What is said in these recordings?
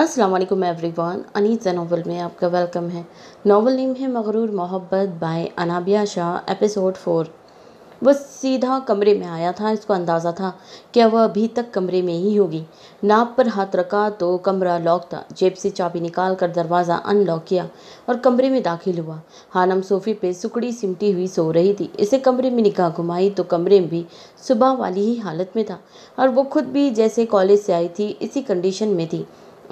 अस्सलाम वालेकुम everyone Aneet novel novel में आपका वेलकम है नावल नेम है Magroor Mohabbat by Anabia Shah episode four वह सीधा कमरे में आया था इसको अंदाज़ा था कि वह अभी तक कमरे में ही होगी नाप पर हाथ रखा तो कमरा लॉक था जेब से चाबी निकाल कर दरवाज़ा अनलॉक किया और कमरे में दाखिल हुआ हानम सोफे पे सुकड़ी सिमटी हुई सो रही थी इसे कमरे में निकाह घुमाई तो कमरे में भी सुबह वाली ही हालत में था और वो खुद भी जैसे कॉलेज से आई थी इसी कंडीशन में थी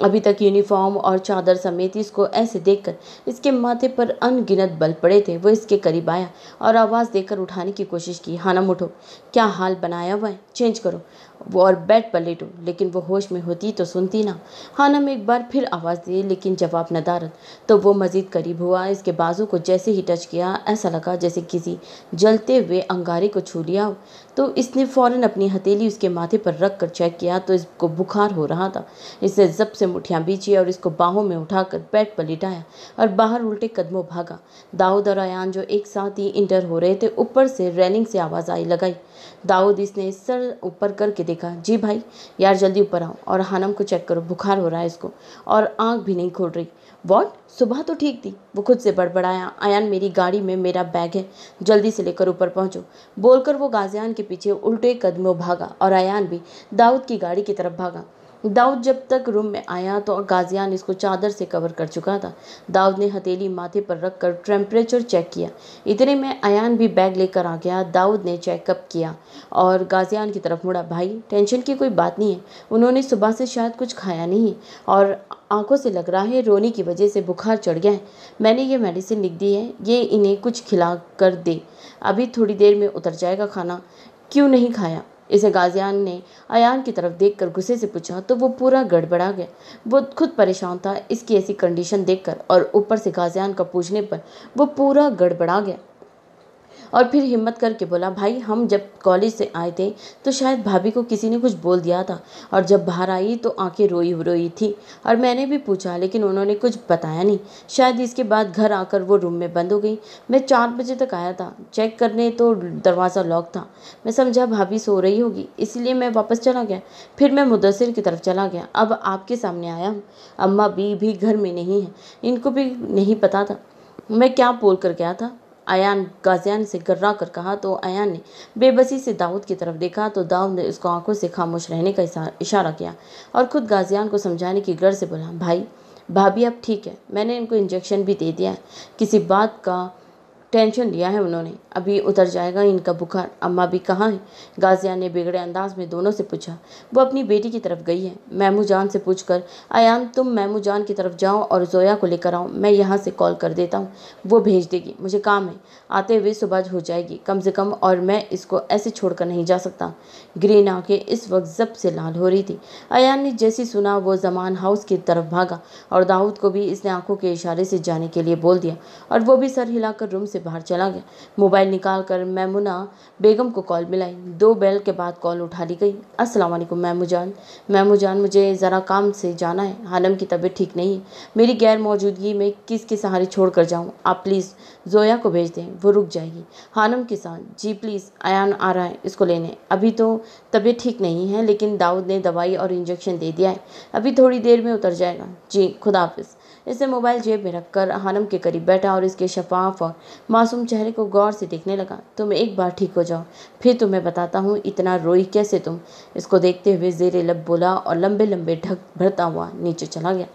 अभी तक यूनिफॉर्म और चादर समेत इसको ऐसे देखकर इसके माथे पर अनगिनत बल पड़े थे वह इसके करीब आया और आवाज़ देकर उठाने की कोशिश की हाना उठो क्या हाल बनाया हुआ है चेंज करो वो और बेड पर लेटो लेकिन वो होश में होती तो सुनती ना हानम एक बार फिर आवाज़ दी लेकिन जवाब न दारत तो वो मज़ीद करीब हुआ इसके बाजू को जैसे ही टच किया ऐसा लगा जैसे किसी जलते हुए अंगारे को छू लिया तो इसने फ़ौरन अपनी हथेली उसके माथे पर रख कर चेक किया तो इसको बुखार हो रहा था इसने जब से मुठियाँ बीची और इसको बाहों में उठाकर बेड पर लिटाया और बाहर उल्टे कदमों भागा दाऊद और आयान जो एक साथ ही इंटर हो रहे थे ऊपर से रेलिंग से आवाज़ आई लगाई दाऊद इसने सर ऊपर करके देखा जी भाई यार जल्दी ऊपर आओ और हानम को चेक करो बुखार हो रहा है इसको और आँख भी नहीं खोल रही वॉट सुबह तो ठीक थी वो खुद से बड़बड़ाया आयान मेरी गाड़ी में मेरा बैग है जल्दी से लेकर ऊपर पहुंचो बोलकर वो गाजियान के पीछे उल्टे कदमों भागा और आयान भी दाऊद की गाड़ी की तरफ भागा दाऊद जब तक रूम में आया तो गाजियान इसको चादर से कवर कर चुका था दाऊद ने हथेली माथे पर रख कर टेम्परेचर चेक किया इतने में अयान भी बैग लेकर आ गया दाऊद ने चेकअप किया और गाजियान की तरफ मुड़ा भाई टेंशन की कोई बात नहीं है उन्होंने सुबह से शायद कुछ खाया नहीं और आंखों से लग रहा है रोने की वजह से बुखार चढ़ गया है मैंने ये मेडिसिन लिख दी है ये इन्हें कुछ खिला कर दे अभी थोड़ी देर में उतर जाएगा खाना क्यों नहीं खाया इसे गाज़ियान ने अयान की तरफ देखकर गुस्से से पूछा तो वो पूरा गड़बड़ा गया वो खुद परेशान था इसकी ऐसी कंडीशन देखकर और ऊपर से गाज़ियान का पूछने पर वो पूरा गड़बड़ा गया और फिर हिम्मत करके बोला भाई हम जब कॉलेज से आए थे तो शायद भाभी को किसी ने कुछ बोल दिया था और जब बाहर आई तो आंखें रोई रोई थी और मैंने भी पूछा लेकिन उन्होंने कुछ बताया नहीं शायद इसके बाद घर आकर वो रूम में बंद हो गई मैं चार बजे तक आया था चेक करने तो दरवाज़ा लॉक था मैं समझा भाभी सो रही होगी इसलिए मैं वापस चला गया फिर मैं मुदसर की तरफ चला गया अब आपके सामने आया हूँ अम्मा बी भी घर में नहीं है इनको भी नहीं पता था मैं क्या बोल कर गया था अयान गाजियान से गर्रा कर कहा तो अयान ने बेबसी से दाऊद की तरफ देखा तो दाऊद ने उसको आंखों से खामोश रहने का इशारा किया और खुद गाजियान को समझाने की गर्ज से बोला भाई भाभी अब ठीक है मैंने इनको इंजेक्शन भी दे दिया है किसी बात का टेंशन लिया है उन्होंने अभी उतर जाएगा इनका बुखार अम्मा भी कहाँ हैं गाज़िया ने बिगड़े अंदाज में दोनों से पूछा वो अपनी बेटी की तरफ गई है मैमू जान से पूछ कर आयान तुम मैमू जान की तरफ जाओ और जोया को लेकर आओ मैं यहाँ से कॉल कर देता हूँ वो भेज देगी मुझे काम है आते हुए सुबह हो जाएगी कम से कम और मैं इसको ऐसे छोड़कर नहीं जा सकता ग्रीन आँखें इस वक्त जब से लाल हो रही थी अयान ने जैसी सुना वो जमान हाउस की तरफ भागा और दाऊद को भी इसने आंखों के इशारे से जाने के लिए बोल दिया और वो भी सर हिलाकर रूम से बाहर चला गया मोबाइल मोबाइल निकालकर मैमुना बेगम को कॉल मिलाई दो बेल के बाद कॉल उठा ली गई अस्सलाम वालेकुम मैमू जान मैमू जान मुझे ज़रा काम से जाना है हानम की तबीयत ठीक नहीं मेरी गैर मौजूदगी में किसके सहारे छोड़ कर जाऊँ आप प्लीज़ जोया को भेज दें वो रुक जाएगी हानम के साथ जी प्लीज़ आयान आ रहा है इसको लेने अभी तो तबीयत ठीक नहीं है लेकिन दाऊद ने दवाई और इंजेक्शन दे दिया है अभी थोड़ी देर में उतर जाएगा जी खुदाफिज इसने मोबाइल जेब में रखकर हानम के करीब बैठा और इसके शफाफ और मासूम चेहरे को गौर से देखने लगा तुम एक बार ठीक हो जाओ फिर तुम्हें तो बताता हूँ इतना रोई कैसे तुम इसको देखते हुए जेरे लब बोला और लंबे लंबे ढक भरता हुआ नीचे चला गया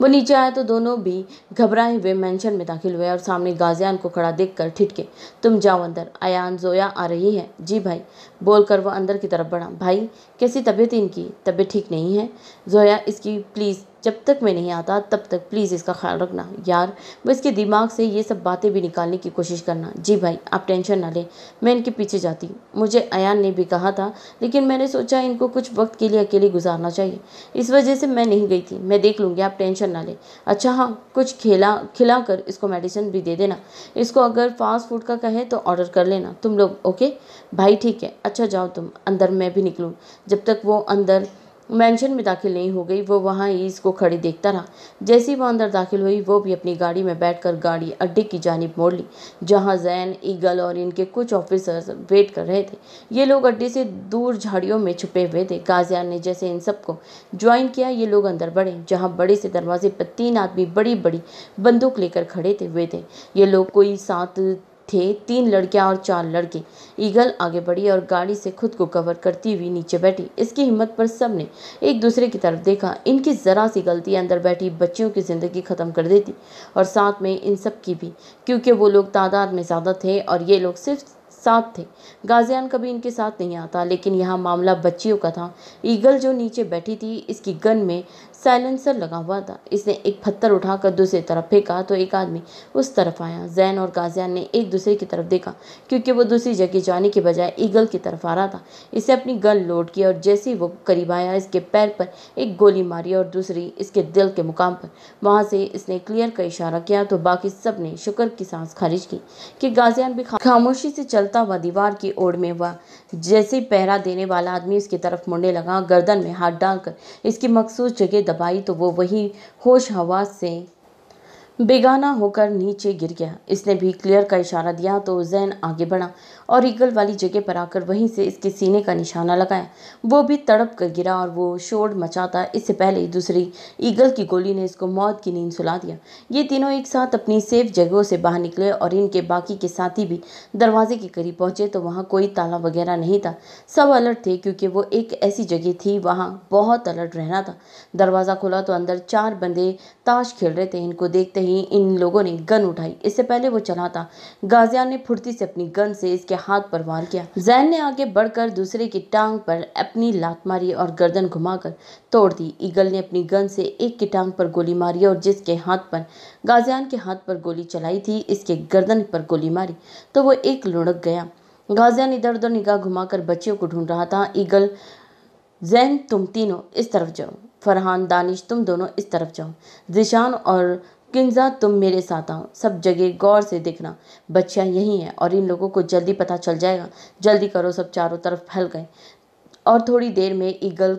वो नीचे आया तो दोनों भी घबराए हुए मैंशन में दाखिल हुए और सामने गाजियान को खड़ा देख कर ठिठके तुम जाओ अंदर आयान जोया आ रही है जी भाई बोलकर वह अंदर की तरफ बढ़ा भाई कैसी तबीयत इनकी तबीयत ठीक नहीं है ज़ोया इसकी प्लीज़ जब तक मैं नहीं आता तब तक प्लीज़ इसका ख्याल रखना यार वो इसके दिमाग से ये सब बातें भी निकालने की कोशिश करना जी भाई आप टेंशन ना लें मैं इनके पीछे जाती मुझे अयान ने भी कहा था लेकिन मैंने सोचा इनको कुछ वक्त के लिए अकेले गुजारना चाहिए इस वजह से मैं नहीं गई थी मैं देख लूँगी आप टेंशन ना लें अच्छा हाँ कुछ खेला खिला कर इसको मेडिसिन भी दे देना इसको अगर फास्ट फूड का कहे तो ऑर्डर कर लेना तुम लोग ओके भाई ठीक है अच्छा जाओ तुम अंदर मैं भी निकलूँ जब तक वो अंदर मेंशन में दाखिल नहीं हो गई वो वहाँ ही इसको खड़े देखता रहा जैसे ही वह अंदर दाखिल हुई वो भी अपनी गाड़ी में बैठकर गाड़ी अड्डे की जानब मोड़ ली जहाँ जैन ईगल और इनके कुछ ऑफिसर्स वेट कर रहे थे ये लोग अड्डे से दूर झाड़ियों में छुपे हुए थे गाजियान ने जैसे इन सबको ज्वाइन किया ये लोग अंदर बढ़े जहाँ बड़े से दरवाजे पर तीन आदमी बड़ी बड़ी बंदूक लेकर खड़े थे हुए थे ये लोग कोई सात थे तीन लड़कियां और चार लड़के ईगल आगे बढ़ी और गाड़ी से खुद को कवर करती हुई नीचे बैठी इसकी हिम्मत पर सब ने एक दूसरे की तरफ देखा इनकी ज़रा सी गलती अंदर बैठी बच्चियों की ज़िंदगी ख़त्म कर देती और साथ में इन सब की भी क्योंकि वो लोग तादाद में ज़्यादा थे और ये लोग सिर्फ साथ थे गाजियान कभी इनके साथ नहीं आता लेकिन यहाँ मामला बच्चियों का था ईगल जो नीचे बैठी थी इसकी गन में साइलेंसर लगा हुआ था इसने एक पत्थर उठाकर दूसरी तरफ फेंका तो एक आदमी उस तरफ आया जैन और गाजियान ने एक दूसरे की तरफ देखा क्योंकि वो दूसरी जगह जाने के बजाय ईगल की तरफ आ रहा था इसने अपनी गल लोड किया और जैसे ही वो करीब आया इसके पैर पर एक गोली मारी और दूसरी इसके दिल के मुकाम पर वहाँ से इसने क्लियर का इशारा किया तो बाकी सब ने शुक्र की सांस खारिज की कि गाजियान भी खामोशी से चलता हुआ दीवार की ओर में हुआ जैसे पहरा देने वाला आदमी उसकी तरफ मुड़ने लगा गर्दन में हाथ डालकर इसकी मखसूस जगह दबाई तो वो वही होश हवास से बेगाना होकर नीचे गिर गया इसने भी क्लियर का इशारा दिया तो जैन आगे बढ़ा और ईगल वाली जगह पर आकर वहीं से इसके सीने का निशाना लगाया वो भी तड़प कर गिरा और वो शोर मचाता इससे पहले दूसरी ईगल की गोली ने इसको मौत की नींद सुला दिया ये तीनों एक साथ अपनी सेफ जगहों से बाहर निकले और इनके बाकी के साथी भी दरवाजे के करीब पहुंचे तो वहाँ कोई ताला वगैरह नहीं था सब अलर्ट थे क्योंकि वो एक ऐसी जगह थी वहाँ बहुत अलर्ट रहना था दरवाज़ा खोला तो अंदर चार बंदे ताश खेल रहे थे इनको देखते ही इन लोगों ने गन उठाई इससे पहले वो चला था गाजिया ने फुर्ती से अपनी गन से इसके हाथ पर वार किया जैन ने आगे बढ़कर दूसरे की टांग पर अपनी लात मारी और गर्दन घुमाकर तोड़ दी ईगल ने अपनी गन से एक की टांग पर गोली मारी और जिसके हाथ पर गाजियान के हाथ पर गोली चलाई थी इसके गर्दन पर गोली मारी तो वो एक लुढ़क गया गाजियान इधर उधर निगाह घुमाकर बच्चियों को ढूंढ रहा था ईगल जैन तुम तीनों इस तरफ जाओ फरहान दानिश तुम दोनों इस तरफ जाओ जिशान और किंजा तुम मेरे साथ आओ सब जगह गौर से देखना बच्चियाँ यहीं हैं और इन लोगों को जल्दी पता चल जाएगा जल्दी करो सब चारों तरफ फैल गए और थोड़ी देर में ईगल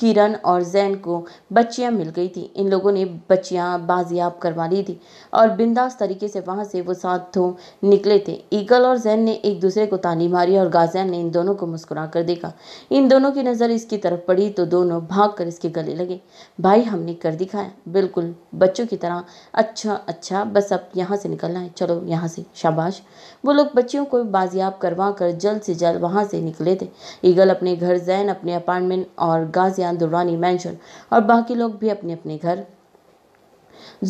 किरण और जैन को बच्चियां मिल गई थी इन लोगों ने बच्चियां बाजियाब करवा ली थी और बिंदास तरीके से वहां से वो साथों निकले थे ईगल और जैन ने एक दूसरे को ताली मारी और गाजैन ने इन दोनों को मुस्कुरा कर देखा इन दोनों की नज़र इसकी तरफ पड़ी तो दोनों भाग कर इसके गले लगे भाई हमने कर दिखाया बिल्कुल बच्चों की तरह अच्छा अच्छा बस अब यहाँ से निकलना है चलो यहाँ से शाबाश वो लोग बच्चियों को बाजियाब करवा कर जल्द से जल्द वहाँ से निकले थे ईगल अपने घर जैन अपने अपार्टमेंट और गाजिया दुर्रानी मैंशन और बाकी लोग भी अपने अपने घर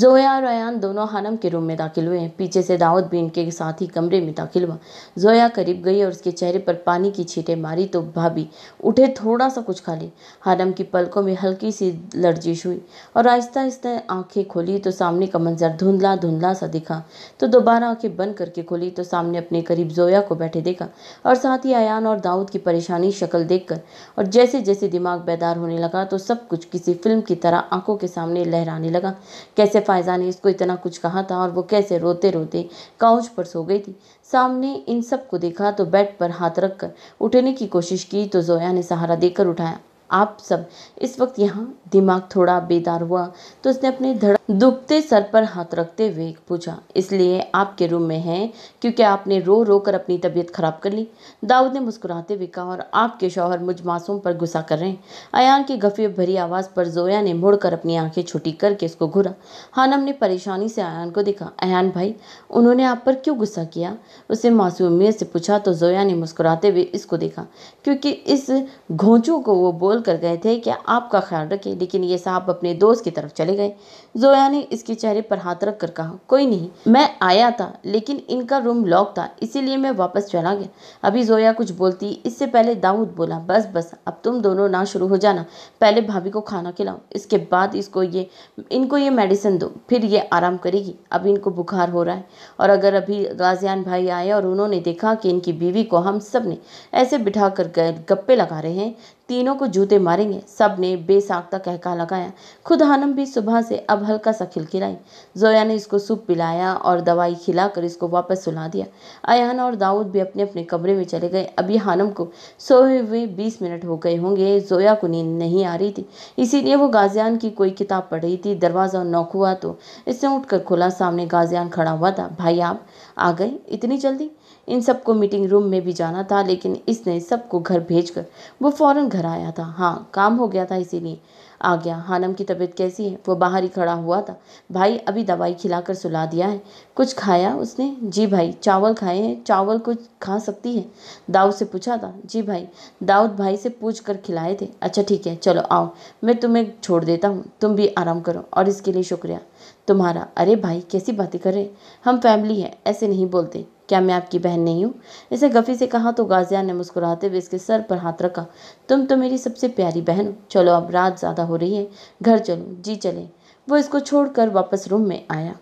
जोया और अयान दोनों हनम के रूम में दाखिल हुए पीछे से दाऊद भी इनके साथ ही कमरे में दाखिल हुआ जोया करीब गई और उसके चेहरे पर पानी की छींटें मारी तो भाभी उठे थोड़ा सा कुछ खा ली हनम की पलकों में हल्की सी लर्जिश हुई और आहिस्ता आहिस्ता आंखें खोली तो सामने का मंजर धुंधला धुंधला सा दिखा तो दोबारा आंखें बंद करके खोली तो सामने अपने करीब जोया को बैठे देखा और साथ ही अयान और दाऊद की परेशानी शक्ल कर और जैसे जैसे दिमाग बेदार होने लगा तो सब कुछ किसी फिल्म की तरह आंखों के सामने लहराने लगा कैसे फ़ायज़ा ने इसको इतना कुछ कहा था और वो कैसे रोते रोते काउच पर सो गई थी सामने इन सब को देखा तो बेड पर हाथ रखकर उठने की कोशिश की तो जोया ने सहारा देकर उठाया आप सब इस वक्त यहाँ दिमाग थोड़ा बेदार हुआ तो उसने अपने धड़ दुखते सर पर हाथ रखते हुए पूछा इसलिए आपके रूम में हैं क्योंकि आपने रो रो कर अपनी तबीयत ख़राब कर ली दाऊद ने मुस्कुराते हुए कहा और आपके शौहर मुझ मासूम पर गुस्सा कर रहे हैं अयान की गफी भरी आवाज़ पर जोया ने मुड़कर अपनी आंखें छुट्टी करके उसको घुरा हानम ने परेशानी से अयान को देखा अयान भाई उन्होंने आप पर क्यों गुस्सा किया उसने मासूमियत से पूछा तो जोया ने मुस्कुराते हुए इसको देखा क्योंकि इस घोंचों को वो बोल कॉल कर गए थे कि आपका ख्याल रखें लेकिन ये साहब अपने दोस्त की तरफ चले गए जोया ने इसके चेहरे पर हाथ रख कर कहा कोई नहीं मैं आया था लेकिन इनका रूम लॉक था इसीलिए मैं वापस चला गया अभी जोया कुछ बोलती इससे पहले दाऊद बोला बस बस अब तुम दोनों ना शुरू हो जाना पहले भाभी को खाना खिलाओ इसके बाद इसको ये इनको ये मेडिसिन दो फिर ये आराम करेगी अब इनको बुखार हो रहा है और अगर अभी गाजियान भाई आए और उन्होंने देखा कि इनकी बीवी को हम सब ने ऐसे बिठा कर गप्पे लगा रहे हैं तीनों को जूते मारेंगे सब ने बेसाख्ता कहका लगाया खुद हानम भी सुबह से अब हल्का सा खिलखिलाई जोया ने इसको सूप पिलाया और दवाई खिलाकर इसको वापस सुला दिया अयान और दाऊद भी अपने अपने कमरे में चले गए अभी हानम को सोए हुए बीस मिनट हो गए होंगे जोया को नींद नहीं आ रही थी इसीलिए वो गाजियान की कोई किताब पढ़ रही थी दरवाज़ा नौक हुआ तो इसने उठकर खुला सामने गाजियान खड़ा हुआ था भाई आप आ गए इतनी जल्दी इन सबको मीटिंग रूम में भी जाना था लेकिन इसने सबको घर भेज कर वो फ़ौरन घर आया था हाँ काम हो गया था इसीलिए आ गया हानम की तबीयत कैसी है वो बाहर ही खड़ा हुआ था भाई अभी दवाई खिलाकर सुला दिया है कुछ खाया उसने जी भाई चावल खाए हैं चावल कुछ खा सकती है दाऊद से पूछा था जी भाई दाऊद भाई से पूछ कर खिलाए थे अच्छा ठीक है चलो आओ मैं तुम्हें छोड़ देता हूँ तुम भी आराम करो और इसके लिए शुक्रिया तुम्हारा अरे भाई कैसी बातें कर रहे हम फैमिली हैं ऐसे नहीं बोलते क्या मैं आपकी बहन नहीं हूँ इसे गफ़ी से कहा तो गाजिया ने मुस्कुराते हुए इसके सर पर हाथ रखा तुम तो मेरी सबसे प्यारी बहन हो चलो अब रात ज़्यादा हो रही है घर चलो जी चले वो इसको छोड़कर वापस रूम में आया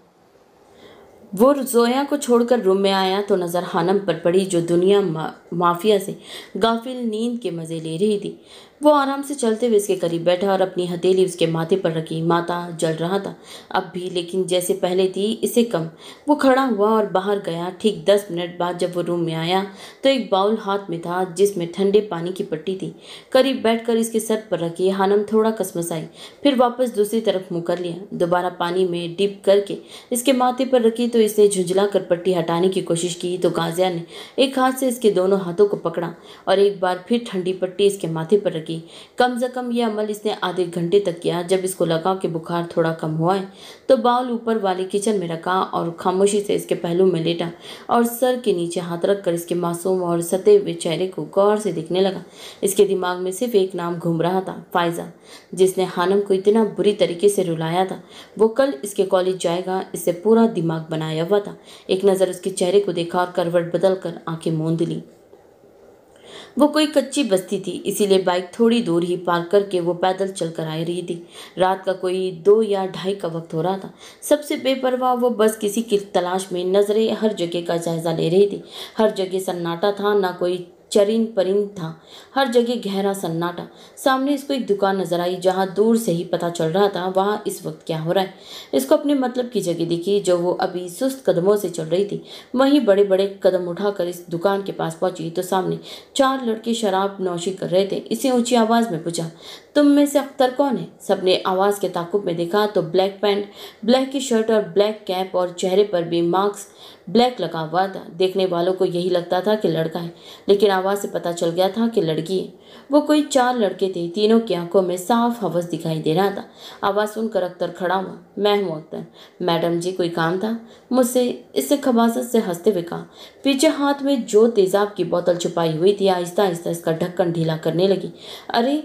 वो जोया को छोड़कर रूम में आया तो नज़र हानम पर पड़ी जो दुनिया मा, माफिया से गाफिल नींद के मज़े ले रही थी वो आराम से चलते हुए इसके करीब बैठा और अपनी हथेली उसके माथे पर रखी माता जल रहा था अब भी लेकिन जैसे पहले थी इसे कम वो खड़ा हुआ और बाहर गया ठीक दस मिनट बाद जब वो रूम में आया तो एक बाउल हाथ में था जिसमें ठंडे पानी की पट्टी थी करीब बैठकर इसके सर पर रखी हानम थोड़ा कसमसाई फिर वापस दूसरी तरफ मुँह कर लिया दोबारा पानी में डिप करके इसके माथे पर रखी तो इसने झुंझला कर पट्टी हटाने की कोशिश की तो गाजिया ने एक हाथ से इसके दोनों हाथों को पकड़ा और एक बार फिर ठंडी पट्टी इसके माथे पर रखी लगी कम से कम यह अमल इसने आधे घंटे तक किया जब इसको लगा कि बुखार थोड़ा कम हुआ है तो बाउल ऊपर वाले किचन में रखा और खामोशी से इसके पहलू में लेटा और सर के नीचे हाथ रख कर इसके मासूम और सते हुए चेहरे को गौर से दिखने लगा इसके दिमाग में सिर्फ एक नाम घूम रहा था फायजा जिसने हानम को इतना बुरी तरीके से रुलाया था वो कल इसके कॉलेज जाएगा इससे पूरा दिमाग बनाया हुआ था एक नज़र उसके चेहरे को देखा और करवट बदल कर आंखें मूंद ली वो कोई कच्ची बस्ती थी इसीलिए बाइक थोड़ी दूर ही पार्क करके वो पैदल चल कर आ रही थी रात का कोई दो या ढाई का वक्त हो रहा था सबसे बेपरवाह वो बस किसी की तलाश में नज़रें हर जगह का जायज़ा ले रही थी हर जगह सन्नाटा था ना कोई चरिन परिन था हर जगह गहरा सन्नाटा सामने इसको एक दुकान नजर आई जहाँ दूर से ही पता चल रहा था वहाँ इस वक्त क्या हो रहा है इसको अपने मतलब की जगह दिखी जो वो अभी सुस्त कदमों से चल रही थी वहीं बड़े बड़े कदम उठाकर इस दुकान के पास पहुंची तो सामने चार लड़के शराब नौशी कर रहे थे इसे ऊंची आवाज़ में पूछा तुम में से अख्तर कौन है सबने आवाज़ के ताकुब में देखा तो ब्लैक पैंट ब्लैक की शर्ट और ब्लैक कैप और चेहरे पर भी मास्क ब्लैक लगा हुआ था देखने वालों को यही लगता था कि लड़का है लेकिन आवाज़ से पता चल गया था कि लड़की है वो कोई चार लड़के थे तीनों की आंखों में साफ हवस दिखाई दे रहा था आवाज़ सुनकर अख्तर खड़ा हुआ मैं हूँ अख्तर मैडम जी कोई काम था मुझसे इससे खबासत से हंसते हुए कहा पीछे हाथ में जो तेज़ाब की बोतल छुपाई हुई थी आहिस्ता आहिस्ता इसका ढक्कन ढीला करने लगी अरे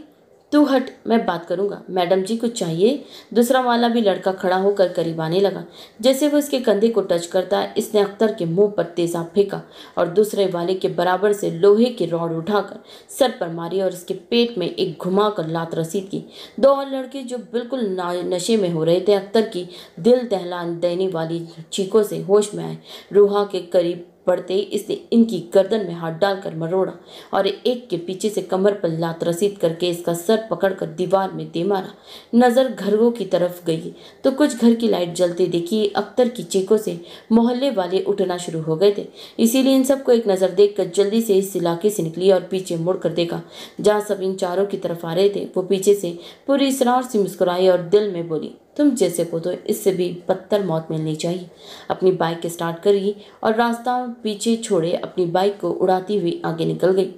तू हट मैं बात करूंगा मैडम जी कुछ चाहिए दूसरा वाला भी लड़का खड़ा होकर करीब आने लगा जैसे वो इसके कंधे को टच करता है इसने अख्तर के मुंह पर तेजाब फेंका और दूसरे वाले के बराबर से लोहे की रॉड उठाकर सर पर मारी और इसके पेट में एक घुमाकर लात रसीद की दो और लड़के जो बिल्कुल नशे में हो रहे थे अख्तर की दिल दहला देने वाली चीखों से होश में आए रूहा के करीब बढ़ते ही इसने इनकी गर्दन में हाथ डालकर मरोड़ा और एक के पीछे से कमर पर लात रसीद करके इसका सर पकड़कर दीवार में दे मारा नज़र घरों की तरफ गई तो कुछ घर की लाइट जलते देखी अख्तर की चीखों से मोहल्ले वाले उठना शुरू हो गए थे इसीलिए इन सबको एक नज़र देख जल्दी से इस इलाके से निकली और पीछे मुड़ कर देखा जहाँ सब इन चारों की तरफ आ रहे थे वो पीछे से पूरी इसरार से मुस्कुराई और दिल में बोली तुम जैसे को तो इससे भी बदतर मौत मिलनी चाहिए अपनी बाइक स्टार्ट करी और रास्ता पीछे छोड़े अपनी बाइक को उड़ाती हुई आगे निकल गई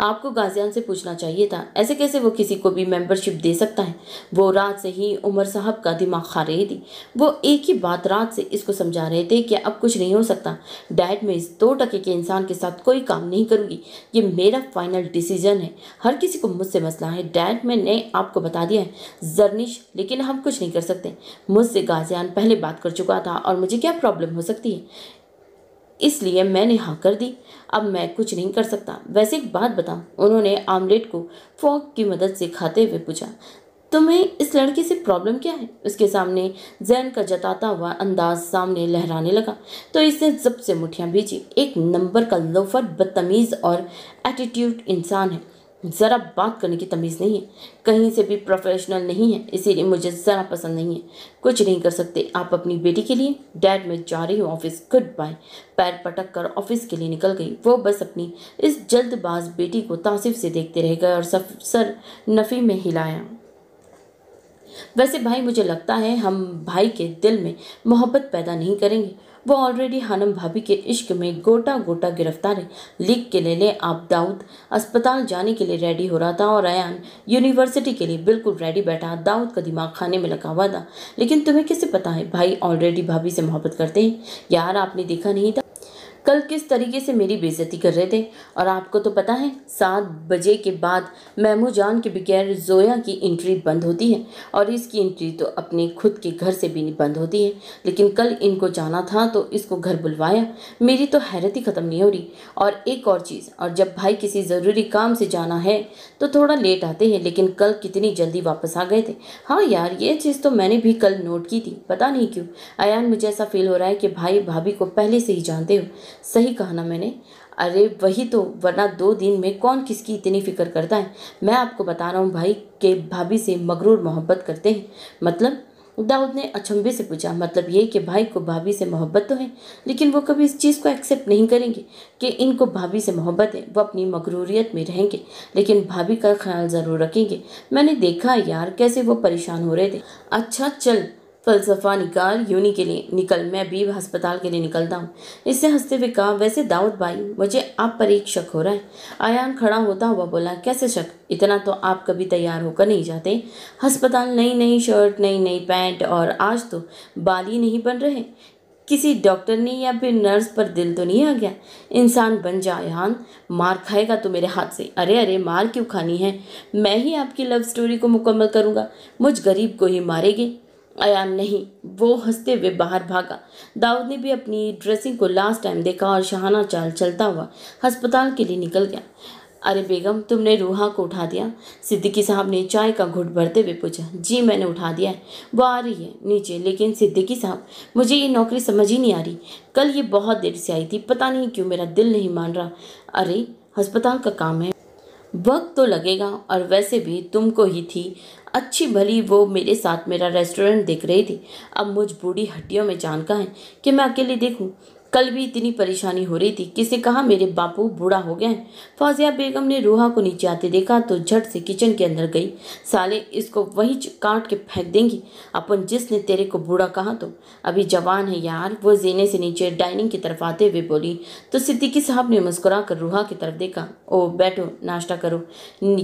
आपको गाजियान से पूछना चाहिए था ऐसे कैसे वो किसी को भी मेंबरशिप दे सकता है वो रात से ही उमर साहब का दिमाग खा रही थी वो एक ही बात रात से इसको समझा रहे थे कि अब कुछ नहीं हो सकता डैड में इस दो टके के इंसान के साथ कोई काम नहीं करूँगी ये मेरा फाइनल डिसीजन है हर किसी को मुझसे मसला है में मैंने आपको बता दिया है जरनिश लेकिन हम कुछ नहीं कर सकते मुझसे गाजियान पहले बात कर चुका था और मुझे क्या प्रॉब्लम हो सकती है इसलिए मैंने हाँ कर दी अब मैं कुछ नहीं कर सकता वैसे एक बात बताऊँ उन्होंने आमलेट को फॉक की मदद से खाते हुए पूछा तुम्हें इस लड़की से प्रॉब्लम क्या है उसके सामने जैन का जताता हुआ अंदाज सामने लहराने लगा तो इसने जब से मुठियाँ भेजी एक नंबर का लोफर बदतमीज़ और एटीट्यूड इंसान है ज़रा बात करने की तमीज़ नहीं है कहीं से भी प्रोफेशनल नहीं है इसीलिए मुझे ज़रा पसंद नहीं है कुछ नहीं कर सकते आप अपनी बेटी के लिए डैड मैं जा रही हूँ ऑफिस गुड बाय पैर पटक कर ऑफिस के लिए निकल गई वो बस अपनी इस जल्दबाज बेटी को तासिफ से देखते रह गए और सर नफ़ी में हिलाया वैसे भाई मुझे लगता है हम भाई के दिल में मोहब्बत पैदा नहीं करेंगे वो ऑलरेडी हानम भाभी के इश्क में गोटा गोटा गिरफ्तार है लीक के ले ले आप दाऊद अस्पताल जाने के लिए रेडी हो रहा था और अयान यूनिवर्सिटी के लिए बिल्कुल रेडी बैठा दाऊद का दिमाग खाने में लगा हुआ था लेकिन तुम्हें किसे पता है भाई ऑलरेडी भाभी से मोहब्बत करते हैं यार आपने देखा नहीं था कल किस तरीके से मेरी बेज़ती कर रहे थे और आपको तो पता है सात बजे के बाद महमू जान के बगैर जोया की एंट्री बंद होती है और इसकी एंट्री तो अपने खुद के घर से भी बंद होती है लेकिन कल इनको जाना था तो इसको घर बुलवाया मेरी तो हैरत ही ख़त्म नहीं हो रही और एक और चीज़ और जब भाई किसी ज़रूरी काम से जाना है तो थोड़ा लेट आते हैं लेकिन कल कितनी जल्दी वापस आ गए थे हाँ यार ये चीज़ तो मैंने भी कल नोट की थी पता नहीं क्यों अयान मुझे ऐसा फील हो रहा है कि भाई भाभी को पहले से ही जानते हो सही कहा ना मैंने अरे वही तो वरना दो दिन में कौन किसकी इतनी फ़िक्र करता है मैं आपको बता रहा हूँ भाई के भाभी से मगरूर मोहब्बत करते हैं मतलब दाऊद ने अचंभे से पूछा मतलब ये कि भाई को भाभी से मोहब्बत तो है लेकिन वो कभी इस चीज़ को एक्सेप्ट नहीं करेंगे कि इनको भाभी से मोहब्बत है वो अपनी मकरूरीत में रहेंगे लेकिन भाभी का ख्याल ज़रूर रखेंगे मैंने देखा यार कैसे वो परेशान हो रहे थे अच्छा चल फ़लसफ़ा निकाल यूनी के लिए निकल मैं भी अस्पताल के लिए निकलता हूँ इससे हंसते हुए कहा वैसे दाऊद भाई मुझे आप पर एक शक हो रहा है आयान खड़ा होता हुआ बोला कैसे शक इतना तो आप कभी तैयार होकर नहीं जाते अस्पताल नई नई शर्ट नई नई पैंट और आज तो बाल ही नहीं बन रहे किसी डॉक्टर ने या फिर नर्स पर दिल तो नहीं आ गया इंसान बन जा जायहान मार खाएगा तो मेरे हाथ से अरे अरे मार क्यों खानी है मैं ही आपकी लव स्टोरी को मुकम्मल करूँगा मुझ गरीब को ही मारेगे आया नहीं वो हंसते हुए बाहर भागा दाऊद ने भी अपनी ड्रेसिंग को लास्ट टाइम देखा और शहाना चाल चलता हुआ अस्पताल के लिए निकल गया अरे बेगम तुमने रूहा को उठा दिया सिद्दीकी साहब ने चाय का घुट भरते हुए पूछा जी मैंने उठा दिया है वो आ रही है नीचे लेकिन सिद्दीकी साहब मुझे ये नौकरी समझ ही नहीं आ रही कल ये बहुत देर से आई थी पता नहीं क्यों मेरा दिल नहीं मान रहा अरे अस्पताल का काम है वक्त तो लगेगा और वैसे भी तुमको ही थी अच्छी भली वो मेरे साथ मेरा रेस्टोरेंट देख रही थी अब मुझ बूढ़ी हड्डियों में जान का है कि मैं अकेली देखूँ कल भी इतनी परेशानी हो रही थी किसी कहा मेरे बापू बूढ़ा हो गया है फाजिया बेगम ने रूहा को नीचे आते देखा तो झट से किचन के अंदर गई साले इसको वही काट के फेंक देंगी अपन जिसने तेरे को बूढ़ा कहा तो अभी जवान है यार वो जीने से नीचे डाइनिंग की तरफ आते हुए बोली तो सिद्दीकी साहब ने मुस्कुरा कर रूहा की तरफ देखा ओ बैठो नाश्ता करो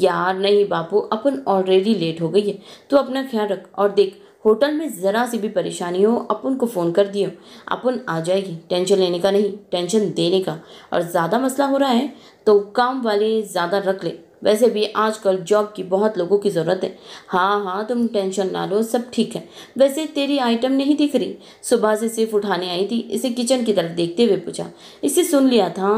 यार नहीं बापू अपन ऑलरेडी लेट हो गई है तो अपना ख्याल रख और देख होटल में ज़रा सी भी परेशानी हो अपन को फ़ोन कर दियो अपन आ जाएगी टेंशन लेने का नहीं टेंशन देने का और ज़्यादा मसला हो रहा है तो काम वाले ज़्यादा रख ले वैसे भी आजकल जॉब की बहुत लोगों की ज़रूरत है हाँ हाँ तुम टेंशन ना लो सब ठीक है वैसे तेरी आइटम नहीं दिख रही सुबह से सिर्फ उठाने आई थी इसे किचन की तरफ देखते हुए पूछा इसे सुन लिया था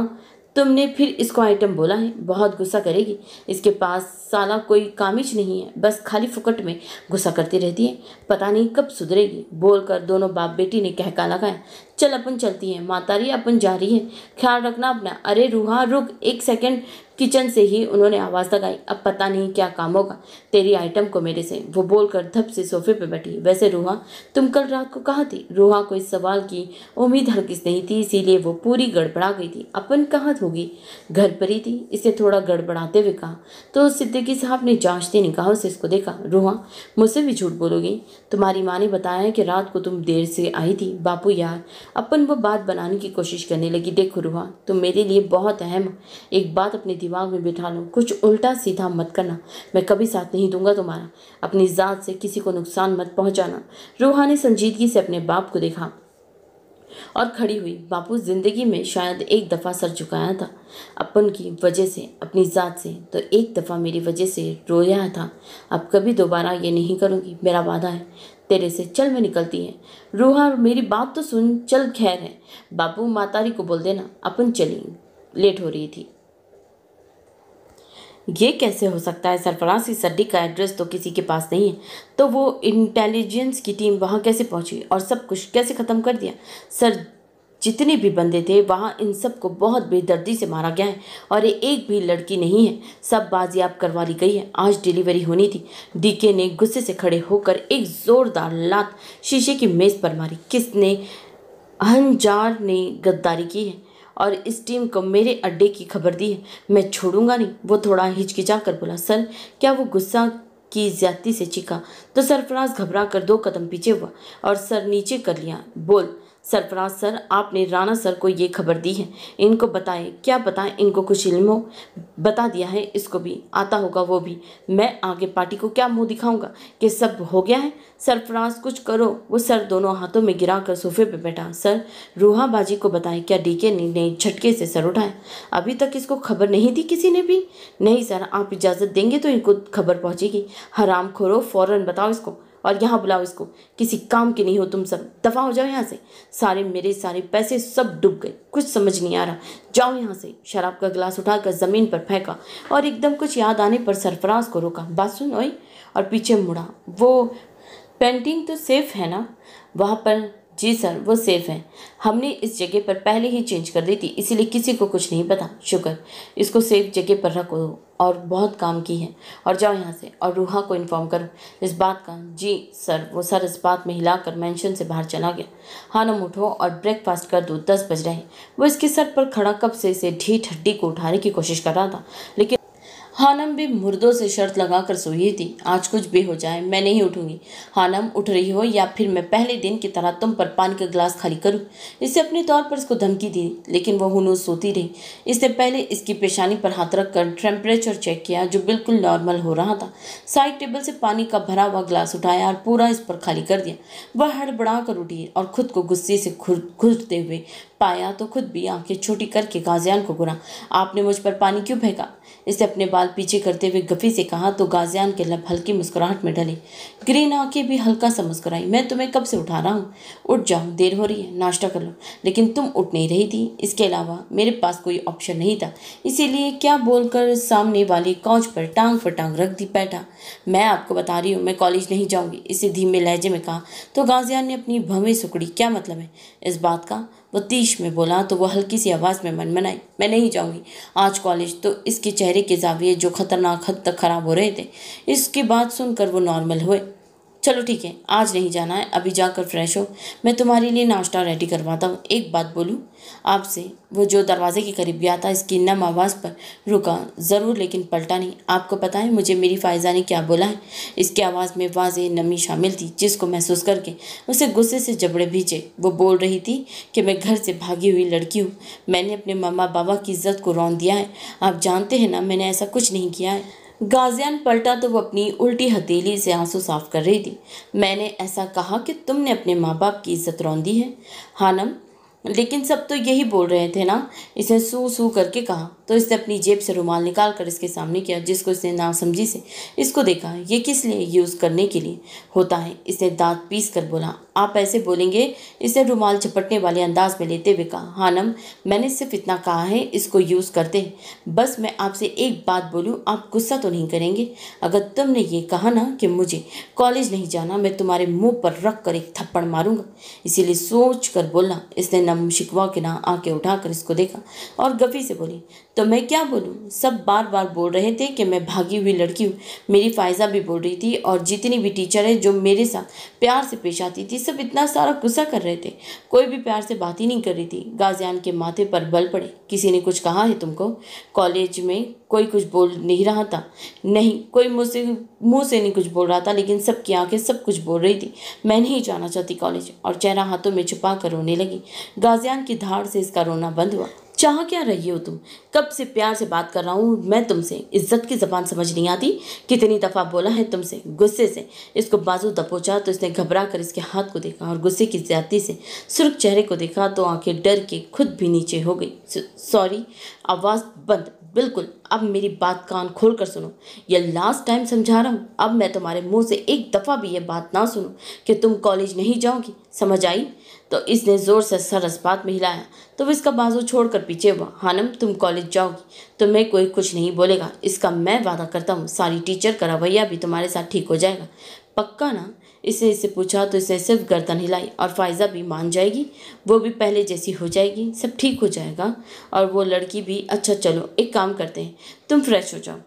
तुमने फिर इसको आइटम बोला है बहुत गुस्सा करेगी इसके पास साला कोई कामिज नहीं है बस खाली फुकट में गुस्सा करती रहती है पता नहीं कब सुधरेगी बोलकर दोनों बाप बेटी ने कहका लगाया चल अपन चलती हैं रही अपन जा रही है ख्याल रखना अपना अरे रूहा रुक एक सेकंड किचन से ही उन्होंने आवाज़ लगाई अब पता नहीं क्या काम होगा तेरी आइटम को मेरे से वो बोलकर धप से सोफे पर बैठी वैसे रूहा तुम कल रात को कहाँ थी रूहा को इस सवाल की उम्मीद किस नहीं थी इसीलिए वो पूरी गड़बड़ा गई थी अपन कहाँ होगी घर पर ही थी इसे थोड़ा गड़बड़ाते हुए कहा तो सिद्दीकी साहब ने जाँचते निकाह से इसको देखा रूहा मुझसे भी झूठ बोलोगी तुम्हारी माँ ने बताया कि रात को तुम देर से आई थी बापू यार अपन वो बात बनाने की कोशिश करने लगी देखो रूहा तुम मेरे लिए बहुत अहम एक बात अपने दिमाग में बिठा लो कुछ उल्टा सीधा मत करना मैं कभी साथ नहीं दूंगा तुम्हारा अपनी ज़ात से किसी को नुकसान मत पहुंचाना रूहा ने संजीदगी से अपने बाप को देखा और खड़ी हुई बापू जिंदगी में शायद एक दफ़ा सर झुकाया था अपन की वजह से अपनी ज़ात से तो एक दफ़ा मेरी वजह से रोया था अब कभी दोबारा ये नहीं करूँगी मेरा वादा है तेरे से चल में निकलती है रूहा मेरी बात तो सुन चल खैर है बाबू मातारी को बोल देना अपन चली लेट हो रही थी ये कैसे हो सकता है सरफराज की सड्डी का एड्रेस तो किसी के पास नहीं है तो वो इंटेलिजेंस की टीम वहाँ कैसे पहुँची और सब कुछ कैसे ख़त्म कर दिया सर जितने भी बंदे थे वहाँ इन सब को बहुत बेदर्दी से मारा गया है और ये एक भी लड़की नहीं है सब बाजियाब करवा ली गई है आज डिलीवरी होनी थी डीके ने गुस्से से खड़े होकर एक ज़ोरदार लात शीशे की मेज़ पर मारी किसने हंजार ने गद्दारी की है और इस टीम को मेरे अड्डे की खबर दी है मैं छोड़ूंगा नहीं वो थोड़ा हिचकिचा कर बोला सर क्या वो गुस्सा की ज्यादती से चीखा तो सरफराज घबरा कर दो कदम पीछे हुआ और सर नीचे कर लिया बोल सरफराज सर आपने राना सर को ये खबर दी है इनको बताएं क्या बताएं इनको कुछ इल्म बता दिया है इसको भी आता होगा वो भी मैं आगे पार्टी को क्या मुंह दिखाऊंगा कि सब हो गया है सरफराज कुछ करो वो सर दोनों हाथों में गिरा कर सोफे पर बैठा सर रूहाबाजी को बताएं क्या डीके ने नए झटके से सर उठाया अभी तक इसको खबर नहीं दी किसी ने भी नहीं सर आप इजाज़त देंगे तो इनको खबर पहुँचेगी हराम खोरो फ़ौरन बताओ इसको और यहाँ बुलाओ इसको किसी काम के नहीं हो तुम सब दफा हो जाओ यहाँ से सारे मेरे सारे पैसे सब डूब गए कुछ समझ नहीं आ रहा जाओ यहाँ से शराब का गिलास उठाकर ज़मीन पर फेंका और एकदम कुछ याद आने पर सरफराज को रोका बात सुन और पीछे मुड़ा वो पेंटिंग तो सेफ है ना वहाँ पर जी सर वो सेफ़ है हमने इस जगह पर पहले ही चेंज कर दी थी इसीलिए किसी को कुछ नहीं पता शुक्र इसको सेफ जगह पर रखो और बहुत काम की है और जाओ यहाँ से और रूहा को इन्फॉर्म करो इस बात का जी सर वो सर इस बात में हिलाकर मेंशन से बाहर चला गया हानम उठो और ब्रेकफास्ट कर दो दस बज रहे वो इसके सर पर खड़ा कब से इसे ढीठ हड्डी को उठाने की कोशिश कर रहा था लेकिन हानम भी मुर्दों से शर्त लगा कर सोई थी आज कुछ भी हो जाए मैं नहीं उठूंगी हानम उठ रही हो या फिर मैं पहले दिन की तरह तुम पर पानी का गिलास खाली करूं इससे अपने तौर पर इसको धमकी दी लेकिन वह हनूज सोती रही इससे पहले इसकी पेशानी पर हाथ रख कर टेम्परेचर चेक किया जो बिल्कुल नॉर्मल हो रहा था साइड टेबल से पानी का भरा हुआ गिलास उठाया और पूरा इस पर खाली कर दिया वह हड़बड़ा कर उठी और खुद को गुस्से से घुसते हुए पाया तो खुद भी आंखें छोटी करके गाजियान को गुना आपने मुझ पर पानी क्यों फेंका इसने अपने बाल पीछे करते हुए गफी से कहा तो गाजियान के लब हल्की मुस्कुराहट में डले ग्रीन आंखें भी हल्का सा मुस्कुराई मैं तुम्हें कब से उठा रहा हूँ उठ जाओ देर हो रही है नाश्ता कर लो लेकिन तुम उठ नहीं रही थी इसके अलावा मेरे पास कोई ऑप्शन नहीं था इसीलिए क्या बोलकर सामने वाले कौच पर टांग पर टांग रख दी बैठा मैं आपको बता रही हूँ मैं कॉलेज नहीं जाऊँगी इसे धीमे लहजे में कहा तो गाजियान ने अपनी भवें सुकड़ी क्या मतलब है इस बात का बत्तीस में बोला तो वो हल्की सी आवाज़ में मन बनाई मैं नहीं जाऊँगी आज कॉलेज तो इसके चेहरे के जाविये जो खतरनाक हद तक खराब हो रहे थे इसकी बात सुनकर वो नॉर्मल हुए चलो ठीक है आज नहीं जाना है अभी जाकर फ्रेश हो मैं तुम्हारे लिए नाश्ता रेडी करवाता हूँ एक बात बोलूँ आपसे वो जो दरवाजे के करीब गया था इसकी नम आवाज़ पर रुका ज़रूर लेकिन पलटा नहीं आपको पता है मुझे मेरी फायजा ने क्या बोला है इसकी आवाज़ में वाज नमी शामिल थी जिसको महसूस करके उसे गुस्से से जबड़े भीजे वो बोल रही थी कि मैं घर से भागी हुई लड़की हूँ मैंने अपने मामा बाबा की इज्जत को रौन दिया है आप जानते हैं ना मैंने ऐसा कुछ नहीं किया है गाजियान पलटा तो वो अपनी उल्टी हथेली से आंसू साफ कर रही थी मैंने ऐसा कहा कि तुमने अपने माँ बाप की इज्जत रौंदी है हानम लेकिन सब तो यही बोल रहे थे ना इसने सू सू करके कहा तो इसने अपनी जेब से रुमाल निकाल कर इसके सामने किया जिसको इसने ना समझी से इसको देखा ये किस लिए यूज़ करने के लिए होता है इसने दांत पीस कर बोला आप ऐसे बोलेंगे इसने रुमाल चपटने वाले अंदाज में लेते हुए कहा हानम मैंने सिर्फ इतना कहा है इसको यूज़ करते हैं बस मैं आपसे एक बात बोलूँ आप गुस्सा तो नहीं करेंगे अगर तुमने ये कहा ना कि मुझे कॉलेज नहीं जाना मैं तुम्हारे मुँह पर रख कर एक थप्पड़ मारूंगा इसीलिए सोच कर बोला इसने नम शिकवा के ना आके उठाकर इसको देखा और गफी से बोली तो मैं क्या बोलूँ सब बार बार बोल रहे थे कि मैं भागी हुई लड़की हूँ मेरी फायजा भी बोल रही थी और जितनी भी टीचर है जो मेरे साथ प्यार से पेश आती थी सब इतना सारा गुस्सा कर रहे थे कोई भी प्यार से बात ही नहीं कर रही थी गाजियान के माथे पर बल पड़े किसी ने कुछ कहा है तुमको कॉलेज में कोई कुछ बोल नहीं रहा था नहीं कोई मुझसे मुँह से नहीं कुछ बोल रहा था लेकिन सबकी आँखें सब कुछ बोल रही थी मैं नहीं जाना चाहती कॉलेज और चेहरा हाथों में छुपा कर रोने लगी गाजियान की धार से इसका रोना बंद हुआ चाह क्या रही हो तुम कब से प्यार से बात कर रहा हूँ मैं तुमसे इज्जत की ज़बान समझ नहीं आती कितनी दफ़ा बोला है तुमसे गुस्से से इसको बाजू दबोचा तो इसने घबरा कर इसके हाथ को देखा और गुस्से की ज्यादा से सुर्ख चेहरे को देखा तो आंखें डर के खुद भी नीचे हो गई सॉरी आवाज़ बंद बिल्कुल अब मेरी बात कान खोल कर सुनो यह लास्ट टाइम समझा रहा हूँ अब मैं तुम्हारे मुँह से एक दफ़ा भी ये बात ना सुनूँ कि तुम कॉलेज नहीं जाओगी समझ आई तो इसने ज़ोर से सर अस्पात में हिलाया तो वह इसका बाजू छोड़कर पीछे हुआ हानम तुम कॉलेज जाओगी तो मैं कोई कुछ नहीं बोलेगा इसका मैं वादा करता हूँ सारी टीचर का रवैया भी तुम्हारे साथ ठीक हो जाएगा पक्का ना इसने इससे पूछा तो इसने सिर्फ गर्दन हिलाई और फायजा भी मान जाएगी वो भी पहले जैसी हो जाएगी सब ठीक हो जाएगा और वो लड़की भी अच्छा चलो एक काम करते हैं तुम फ्रेश हो जाओ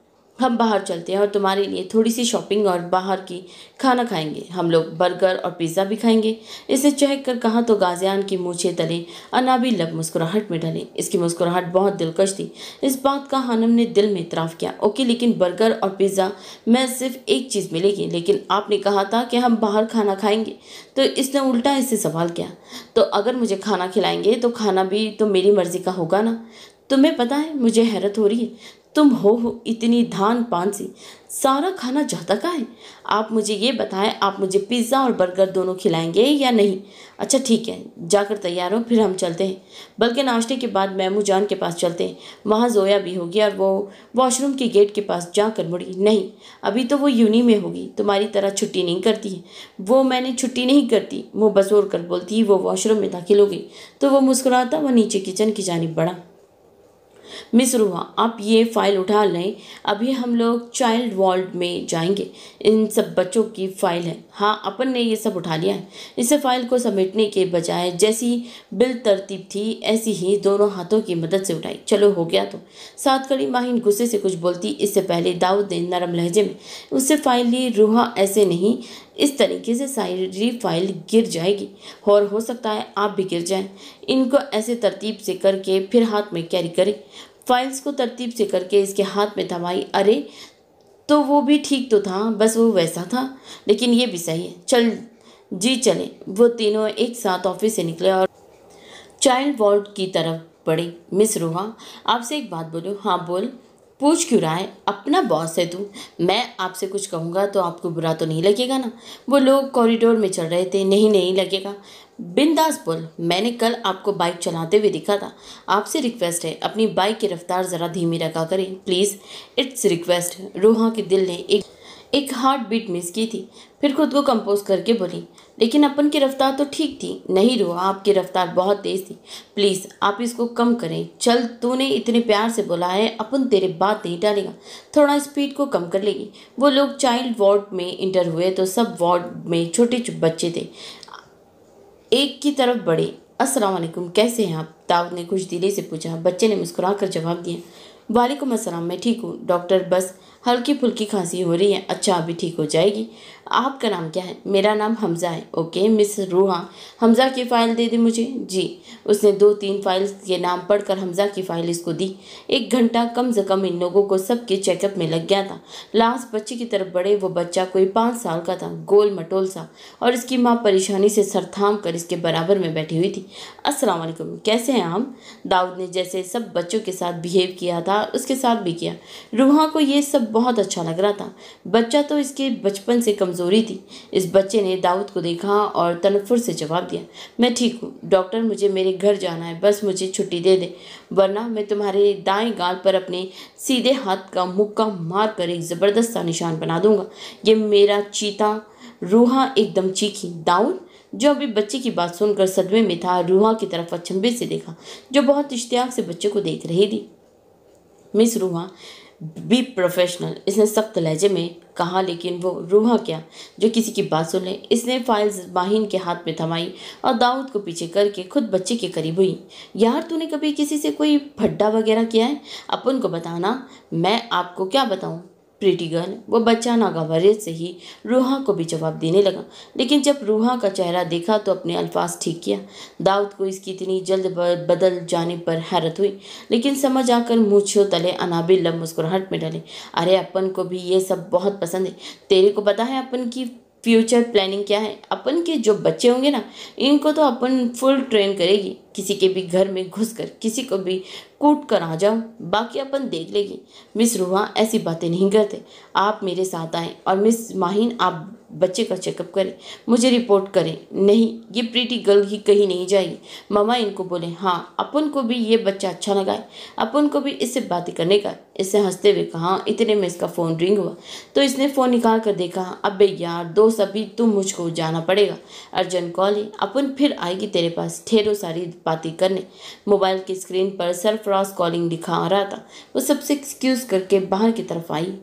हम बाहर चलते हैं और तुम्हारे लिए थोड़ी सी शॉपिंग और बाहर की खाना खाएंगे हम लोग बर्गर और पिज़्ज़ा भी खाएंगे इसे चहक कर कहा तो गाजियान की मूछे तले अनाबी लब मुस्कुराहट में ढले इसकी मुस्कुराहट बहुत दिलकश थी इस बात का हानम ने दिल में इतराफ़ किया ओके लेकिन बर्गर और पिज़्ज़ा मैं सिर्फ एक चीज़ मिलेगी लेकिन आपने कहा था कि हम बाहर खाना खाएँगे तो इसने उल्टा इससे सवाल किया तो अगर मुझे खाना खिलाएंगे तो खाना भी तो मेरी मर्ज़ी का होगा ना तुम्हें पता है मुझे हैरत हो रही है तुम हो हो इतनी धान पान से सारा खाना जाता का है आप मुझे ये बताएं आप मुझे पिज़्ज़ा और बर्गर दोनों खिलाएंगे या नहीं अच्छा ठीक है जाकर तैयार हो फिर हम चलते हैं बल्कि नाश्ते के बाद मैमू जान के पास चलते हैं वहाँ जोया भी होगी और वो वॉशरूम के गेट के पास जाकर मुड़ी नहीं अभी तो वो यूनी में होगी तुम्हारी तरह छुट्टी नहीं करती है वो मैंने छुट्टी नहीं करती वो बसोर कर बोलती वो वॉशरूम में दाखिल हो गई तो वो मुस्कुराता वह नीचे किचन की जानब बढ़ा मिस रूहा आप ये फ़ाइल उठा लें अभी हम लोग चाइल्ड वॉल्ड में जाएंगे इन सब बच्चों की फ़ाइल है हाँ अपन ने ये सब उठा लिया है इसे फ़ाइल को समेटने के बजाय जैसी बिल तरतीब थी ऐसी ही दोनों हाथों की मदद से उठाई चलो हो गया तो सात कड़ी माहिन गुस्से से कुछ बोलती इससे पहले दाऊद ने नरम लहजे में उससे फ़ाइल ली रूहा ऐसे नहीं इस तरीके से सारी फाइल गिर जाएगी और हो सकता है आप भी गिर जाएं इनको ऐसे तरतीब से करके फिर हाथ में कैरी करें फाइल्स को तरतीब से करके इसके हाथ में थमाई अरे तो वो भी ठीक तो था बस वो वैसा था लेकिन ये भी सही है चल जी चले वो तीनों एक साथ ऑफिस से निकले और चाइल्ड वार्ड की तरफ बढ़े मिस रोहा आपसे एक बात बोलो हाँ बोल पूछ क्यों रहा है अपना बॉस है तू मैं आपसे कुछ कहूँगा तो आपको बुरा तो नहीं लगेगा ना वो लोग कॉरिडोर में चल रहे थे नहीं नहीं लगेगा बिंदास बोल मैंने कल आपको बाइक चलाते हुए देखा था आपसे रिक्वेस्ट है अपनी बाइक की रफ्तार ज़रा धीमी रखा करें प्लीज़ इट्स रिक्वेस्ट रोहा के दिल ने एक एक हार्ट बीट मिस की थी फिर खुद को कंपोज करके बोली लेकिन अपन की रफ़्तार तो ठीक थी नहीं रोहा आपकी रफ़्तार बहुत तेज़ थी प्लीज़ आप इसको कम करें चल तूने इतने प्यार से बोला है अपन तेरे बात नहीं डालेगा थोड़ा स्पीड को कम कर लेगी वो लोग चाइल्ड वार्ड में इंटर हुए तो सब वार्ड में छोटे बच्चे थे एक की तरफ बड़े असलकुम कैसे हैं आप दाऊद ने कुछ दिले से पूछा बच्चे ने मुस्कुरा कर जवाब दिया वालेकुम असलम मैं ठीक हूँ डॉक्टर बस हल्की फुल्की खांसी हो रही है अच्छा अभी ठीक हो जाएगी आपका नाम क्या है मेरा नाम हमज़ा है ओके मिस रूहा हमज़ा की फ़ाइल दे दी मुझे जी उसने दो तीन फाइल्स के नाम पढ़कर हमज़ा की फ़ाइल इसको दी एक घंटा कम से कम इन लोगों को सबके चेकअप में लग गया था लास्ट बच्चे की तरफ बड़े वो बच्चा कोई पाँच साल का था गोल मटोल सा और इसकी माँ परेशानी से सर थाम कर इसके बराबर में बैठी हुई थी असलम कैसे हैं हम दाऊद ने जैसे सब बच्चों के साथ बिहेव किया था उसके साथ भी किया रूहा को ये सब बहुत अच्छा लग रहा था बच्चा तो इसके बचपन से कम कमज़ोरी थी इस बच्चे ने दाऊद को देखा और तनफुर से जवाब दिया मैं ठीक हूँ डॉक्टर मुझे मेरे घर जाना है बस मुझे छुट्टी दे दे वरना मैं तुम्हारे दाएं गाल पर अपने सीधे हाथ का मुक्का मार कर एक ज़बरदस्त सा निशान बना दूंगा ये मेरा चीता रूहा एकदम चीखी दाऊद जो अभी बच्चे की बात सुनकर सदमे में था रूहा की तरफ अचंभे से देखा जो बहुत इश्तियाक से बच्चे को देख रही थी मिस रूहा बी प्रोफेशनल इसने सख्त लहजे में कहा लेकिन वो रूहा क्या जो किसी की बात सुने इसने फाइल्स माहिन के हाथ में थमाई और दाऊद को पीछे करके खुद बच्चे के करीब हुई यार तूने कभी किसी से कोई फड्डा वगैरह किया है अपन को बताना मैं आपको क्या बताऊँ प्रीटी गर्ल वो बच्चा नागावरे से ही रूहा को भी जवाब देने लगा लेकिन जब रूहा का चेहरा देखा तो अपने अल्फाज ठीक किया दाऊद को इसकी इतनी जल्द बदल जाने पर हैरत हुई लेकिन समझ आकर मूछो तले अनाबिल मुस्कुराहट में डले अरे अपन को भी ये सब बहुत पसंद है तेरे को पता है अपन की फ्यूचर प्लानिंग क्या है अपन के जो बच्चे होंगे ना इनको तो अपन फुल ट्रेन करेगी किसी के भी घर में घुस कर किसी को भी कूट कर आ जाओ बाकी अपन देख लेगी मिस रूहा ऐसी बातें नहीं करते आप मेरे साथ आएँ और मिस माहिन आप बच्चे का चेकअप करें मुझे रिपोर्ट करें नहीं ये प्रीटी गर्ल ही कहीं नहीं जाएगी मामा इनको बोले हाँ अपन को भी ये बच्चा अच्छा लगा है अपन को भी इससे बातें करने का इससे हंसते हुए कहा हाँ, इतने में इसका फ़ोन रिंग हुआ तो इसने फ़ोन निकाल कर देखा अबे यार दोस्त अभी तुम मुझको जाना पड़ेगा अर्जन कॉल है अपन फिर आएगी तेरे पास ढेरों सारी बातें करने मोबाइल की स्क्रीन पर सरफराज कॉलिंग दिखा रहा था वो सबसे एक्सक्यूज़ करके बाहर की तरफ आई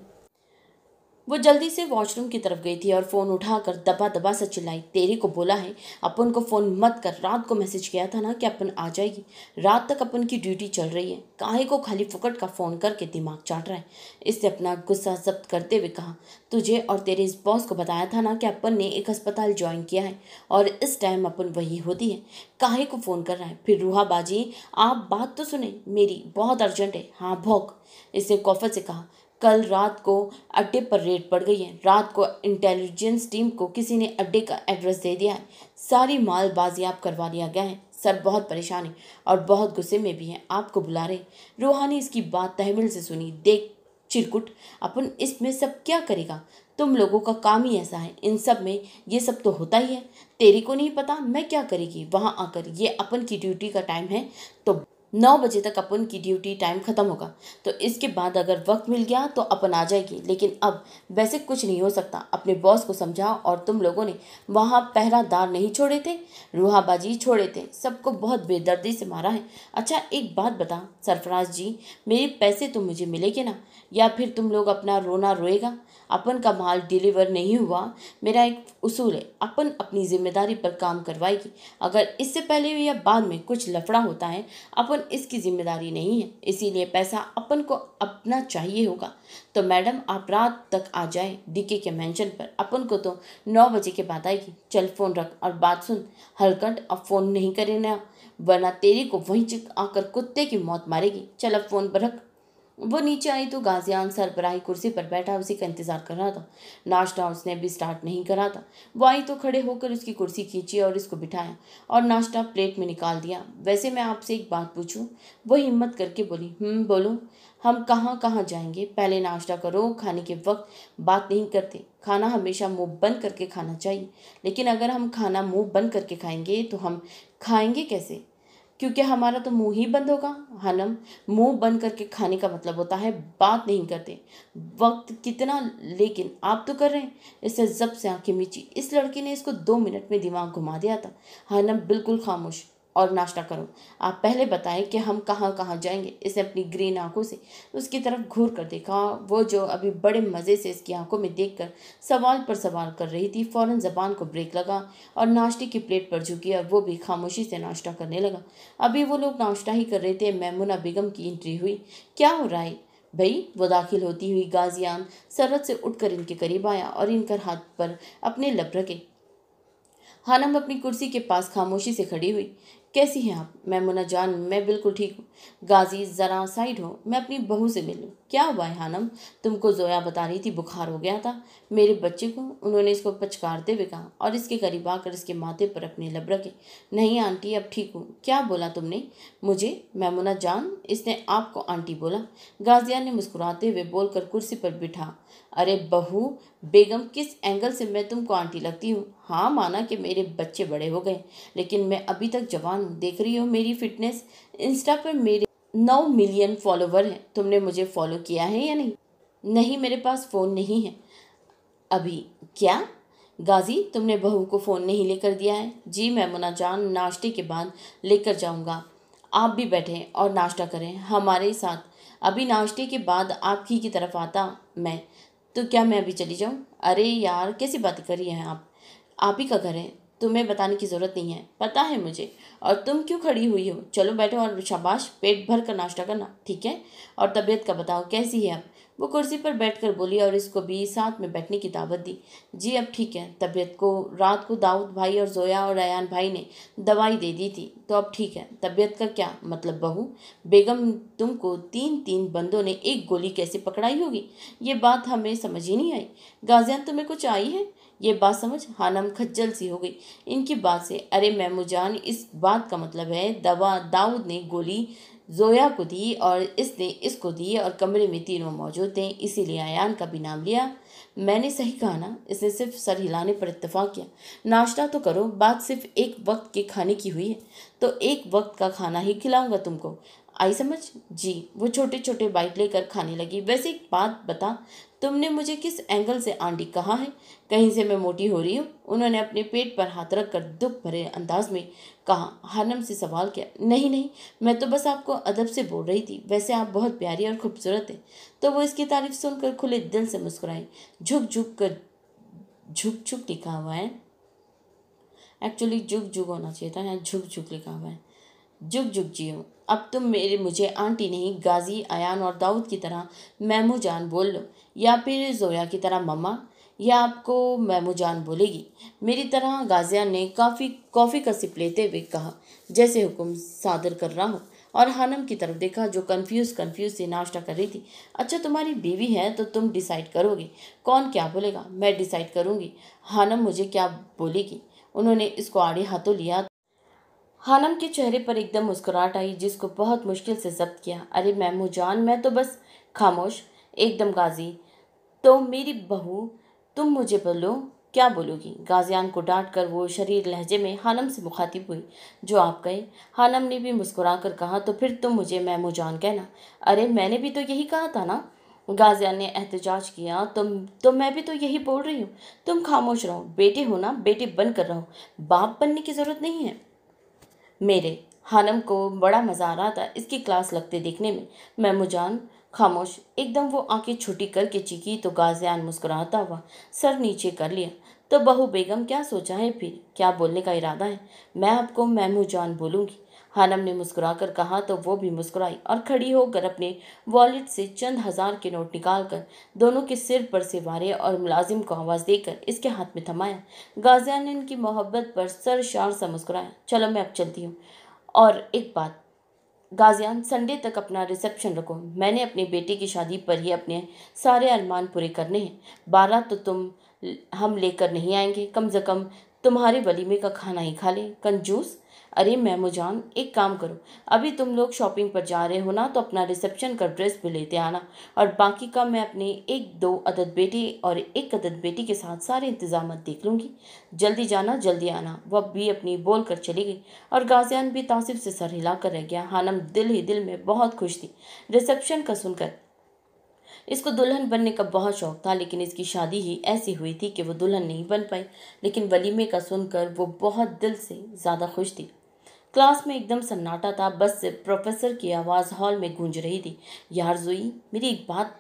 वो जल्दी से वॉशरूम की तरफ गई थी और फ़ोन उठाकर दबा दबा से चिल्लाई तेरे को बोला है अपन को फ़ोन मत कर रात को मैसेज किया था ना कि अपन आ जाएगी रात तक अपन की ड्यूटी चल रही है काहे को खाली फुकट का फ़ोन करके दिमाग चाट रहा है इससे अपना गुस्सा जब्त करते हुए कहा तुझे और तेरे इस बॉस को बताया था ना कि अपन ने एक अस्पताल ज्वाइन किया है और इस टाइम अपन वही होती है काहे को फ़ोन कर रहा है फिर रूहा बाजी आप बात तो सुने मेरी बहुत अर्जेंट है हाँ भोग इसने कॉफर से कहा कल रात को अड्डे पर रेड पड़ गई है रात को इंटेलिजेंस टीम को किसी ने अड्डे का एड्रेस दे दिया है सारी माल बाजियाब करवा लिया गया है सर बहुत परेशान है और बहुत गुस्से में भी हैं आपको बुला रहे रूहानी इसकी बात तहमिल से सुनी देख चिरकुट अपन इसमें सब क्या करेगा तुम लोगों का काम ही ऐसा है इन सब में ये सब तो होता ही है तेरे को नहीं पता मैं क्या करेगी वहाँ आकर ये अपन की ड्यूटी का टाइम है तो नौ बजे तक अपन की ड्यूटी टाइम ख़त्म होगा तो इसके बाद अगर वक्त मिल गया तो अपन आ जाएगी लेकिन अब वैसे कुछ नहीं हो सकता अपने बॉस को समझाओ और तुम लोगों ने वहाँ पहरादार नहीं छोड़े थे रूहाबाजी छोड़े थे सबको बहुत बेदर्दी से मारा है अच्छा एक बात बता सरफराज जी मेरे पैसे तो मुझे मिलेंगे ना या फिर तुम लोग अपना रोना रोएगा अपन का माल डिलीवर नहीं हुआ मेरा एक उसूल है अपन अपनी जिम्मेदारी पर काम करवाएगी अगर इससे पहले या बाद में कुछ लफड़ा होता है अपन इसकी जिम्मेदारी नहीं है इसीलिए पैसा अपन को अपना चाहिए होगा तो मैडम आप रात तक आ जाए डीके के मेंशन पर अपन को तो नौ बजे के बाद आएगी चल फ़ोन रख और बात सुन हलकंड अब फ़ोन नहीं करे ना वरना तेरी को वहीं आकर कुत्ते की मौत मारेगी चल अब फ़ोन पर रख वो नीचे आई तो गाजियान सरबराही कुर्सी पर बैठा उसी का इंतज़ार कर रहा था नाश्ता उसने अभी स्टार्ट नहीं करा था वो आई तो खड़े होकर उसकी कुर्सी खींची और इसको बिठाया और नाश्ता प्लेट में निकाल दिया वैसे मैं आपसे एक बात पूछूं वो हिम्मत करके बोली हम हम्म, बोलो हम कहाँ कहाँ जाएंगे पहले नाश्ता करो खाने के वक्त बात नहीं करते खाना हमेशा मुंह बंद करके खाना चाहिए लेकिन अगर हम खाना मुंह बंद करके खाएंगे तो हम खाएंगे कैसे क्योंकि हमारा तो मुंह ही बंद होगा हनम मुंह बंद करके खाने का मतलब होता है बात नहीं करते वक्त कितना लेकिन आप तो कर रहे हैं इससे जब से आंखें मीची इस लड़की ने इसको दो मिनट में दिमाग घुमा दिया था हनम बिल्कुल खामोश और नाश्ता करो आप पहले बताएं कि हम कहाँ कहाँ जाएंगे इसने अपनी ग्रीन आंखों से उसकी तरफ घूर कर देखा वो जो अभी बड़े मज़े से इसकी आंखों में देखकर सवाल पर सवाल कर रही थी फ़ौरन ज़बान को ब्रेक लगा और नाश्ते की प्लेट पर झुकी और वो भी खामोशी से नाश्ता करने लगा अभी वो लोग नाश्ता ही कर रहे थे मैमुना बेगम की एंट्री हुई क्या हो रहा है भई वो दाखिल होती हुई गाजियान सरद से उठकर इनके करीब आया और इनकर हाथ पर अपने लब रखे हानम अपनी कुर्सी के पास खामोशी से खड़ी हुई कैसी हैं आप मैं मुना जान मैं बिल्कुल ठीक हूँ गाजी ज़रा साइड हो मैं अपनी बहू से मिलूँ क्या हुआ है हानम तुमको जोया बता रही थी बुखार हो गया था मेरे बच्चे को उन्होंने इसको पचकारते हुए कहा और इसके करीब आकर इसके माथे पर अपने लब रखे नहीं आंटी अब ठीक हूँ क्या बोला तुमने मुझे मैमुना जान इसने आपको आंटी बोला गाजिया ने मुस्कुराते हुए बोलकर कुर्सी पर बिठा अरे बहू बेगम किस एंगल से मैं तुमको आंटी लगती हूँ हाँ माना कि मेरे बच्चे बड़े हो गए लेकिन मैं अभी तक जवान हूँ देख रही हो मेरी फिटनेस इंस्टा पर मेरे नौ मिलियन फॉलोवर हैं तुमने मुझे फॉलो किया है या नहीं नहीं मेरे पास फ़ोन नहीं है अभी क्या गाजी तुमने बहू को फ़ोन नहीं लेकर दिया है जी मैं मुना जान नाश्ते के बाद लेकर जाऊंगा आप भी बैठें और नाश्ता करें हमारे साथ अभी नाश्ते के बाद आप ही की तरफ आता मैं तो क्या मैं अभी चली जाऊँ अरे यार कैसी बात रही हैं आप आप ही का घर है तुम्हें बताने की ज़रूरत नहीं है पता है मुझे और तुम क्यों खड़ी हुई हो चलो बैठो और शाबाश पेट भर कर नाश्ता करना ठीक है और तबीयत का बताओ कैसी है अब वो कुर्सी पर बैठकर बोली और इसको भी साथ में बैठने की दावत दी जी अब ठीक है तबीयत को रात को दाऊद भाई और जोया और रयान भाई ने दवाई दे दी थी तो अब ठीक है तबीयत का क्या मतलब बहू बेगम तुमको तीन तीन बंदों ने एक गोली कैसे पकड़ाई होगी ये बात हमें समझ ही नहीं आई गाजियान तुम्हें कुछ आई है ये बात समझ हानम खज्जल सी हो गई इनकी बात से अरे मैमू इस बात का मतलब है दवा दाऊद ने गोली जोया को दी और इसने इसको दी और कमरे में तीनों मौजूद थे इसीलिए आयान का भी नाम लिया मैंने सही कहा ना इसने सिर्फ सर हिलाने पर इतफाक़ किया नाश्ता तो करो बात सिर्फ एक वक्त के खाने की हुई है तो एक वक्त का खाना ही खिलाऊंगा तुमको आई समझ जी वो छोटे छोटे बाइट लेकर खाने लगी वैसे एक बात बता तुमने मुझे किस एंगल से आंटी कहा है कहीं से मैं मोटी हो रही हूँ उन्होंने अपने पेट पर हाथ रख कर दुख भरे अंदाज में कहा हनम से सवाल किया नहीं नहीं मैं तो बस आपको अदब से बोल रही थी वैसे आप बहुत प्यारी और खूबसूरत हैं तो वो इसकी तारीफ सुनकर खुले दिल से मुस्कुराए झुक झुक कर झुक झुक लिखा हुआ है एक्चुअली झुक झुक होना चाहिए था यहाँ झुक झुक लिखा हुआ है जुग जुग जियो अब तुम मेरे मुझे आंटी नहीं गाजी अयान और दाऊद की तरह मैमू जान बोल लो या फिर जोया की तरह मम्मा या आपको मैमू जान बोलेगी मेरी तरह गाजिया ने काफ़ी कॉफ़ी का सिप लेते हुए कहा जैसे हुक्म सादर कर रहा हूँ और हानम की तरफ देखा जो कंफ्यूज कंफ्यूज से नाश्ता कर रही थी अच्छा तुम्हारी बीवी है तो तुम डिसाइड करोगे कौन क्या बोलेगा मैं डिसाइड करूँगी हानम मुझे क्या बोलेगी उन्होंने इसको आड़े हाथों लिया हानम के चेहरे पर एकदम मुस्कुराहट आई जिसको बहुत मुश्किल से जब्त किया अरे मैमू जान मैं तो बस खामोश एकदम गाजी तो मेरी बहू तुम मुझे बोलो क्या बोलोगी गाजियान को डांट कर वो शरीर लहजे में हानम से मुखातिब हुई जो आप गए हानम ने भी मुस्कुरा कर कहा तो फिर तुम मुझे मैमू जान कहना अरे मैंने भी तो यही कहा था ना गाजियान ने एहतजाज किया तुम तो मैं भी तो यही बोल रही हूँ तुम खामोश रहो बेटे हो ना बेटे बन कर रहो बाप बनने की ज़रूरत नहीं है मेरे हानम को बड़ा मज़ा आ रहा था इसकी क्लास लगते देखने में मुझान खामोश एकदम वो आंखें छुट्टी करके चीखी तो गाजियान मुस्कुराता हुआ सर नीचे कर लिया तो बहू बेगम क्या सोचा है फिर क्या बोलने का इरादा है मैं आपको मैमू जान बोलूँगी हानम ने मुस्कुराकर कहा तो वो भी मुस्कुराई और खड़ी होकर अपने वॉलेट से चंद हज़ार के नोट निकालकर दोनों के सिर पर से वारे और मुलाजिम को आवाज़ देकर इसके हाथ में थमाया गाजिया ने इनकी मोहब्बत पर सर शार सा मुस्कुराया चलो मैं अब चलती हूँ और एक बात गाजियान संडे तक अपना रिसेप्शन रखो मैंने अपने बेटे की शादी पर ही अपने सारे अरमान पूरे करने हैं बारह तो तुम हम लेकर नहीं आएंगे कम से कम तुम्हारे वलीमे का खाना ही खा लें कंजूस अरे मैमो जान एक काम करो अभी तुम लोग शॉपिंग पर जा रहे हो ना तो अपना रिसेप्शन का ड्रेस भी लेते आना और बाकी का मैं अपने एक दो अदद बेटे और एक अदद बेटी के साथ सारे इंतजाम देख लूँगी जल्दी जाना जल्दी आना वह भी अपनी बोल कर चली गई और गाजियान भी तासिब से सर हिला कर रह गया हानम दिल ही दिल में बहुत खुश थी रिसेप्शन का सुनकर इसको दुल्हन बनने का बहुत शौक था लेकिन इसकी शादी ही ऐसी हुई थी कि वो दुल्हन नहीं बन पाई लेकिन वलीमे का सुनकर वो बहुत दिल से ज़्यादा खुश थी क्लास में एकदम सन्नाटा था बस सिर्फ प्रोफेसर की आवाज़ हॉल में गूंज रही थी यार जोई मेरी एक बात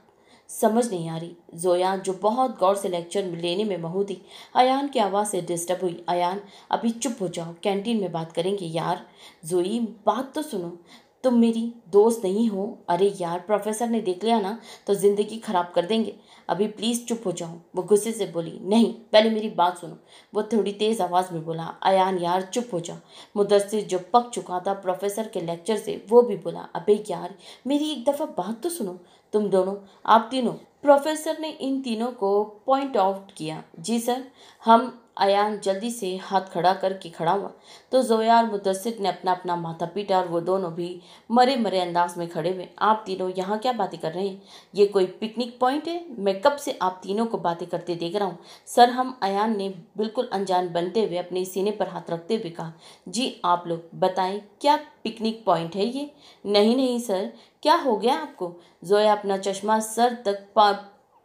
समझ नहीं आ रही जोया जो बहुत गौर से लेक्चर लेने में महू थी अयान की आवाज़ से डिस्टर्ब हुई अयान अभी चुप हो जाओ कैंटीन में बात करेंगे यार जोई बात तो सुनो तुम मेरी दोस्त नहीं हो अरे यार प्रोफेसर ने देख लिया ना तो ज़िंदगी ख़राब कर देंगे अभी प्लीज़ चुप हो जाओ वो गुस्से से बोली नहीं पहले मेरी बात सुनो वो थोड़ी तेज़ आवाज़ में बोला अयान यार चुप हो जाओ मुदसर जो पक चुका था प्रोफेसर के लेक्चर से वो भी बोला अबे यार मेरी एक दफ़ा बात तो सुनो तुम दोनों आप तीनों प्रोफेसर ने इन तीनों को पॉइंट आउट किया जी सर हम अयान जल्दी से हाथ खड़ा करके खड़ा हुआ तो जोया और मुदसर ने अपना अपना माथा पीटा और वो दोनों भी मरे मरे अंदाज में खड़े हुए आप तीनों यहाँ क्या बातें कर रहे हैं ये कोई पिकनिक पॉइंट है मैं कब से आप तीनों को बातें करते देख रहा हूँ सर हम अयान ने बिल्कुल अनजान बनते हुए अपने सीने पर हाथ रखते हुए कहा जी आप लोग बताएं क्या पिकनिक पॉइंट है ये नहीं नहीं सर क्या हो गया आपको जोया अपना चश्मा सर तक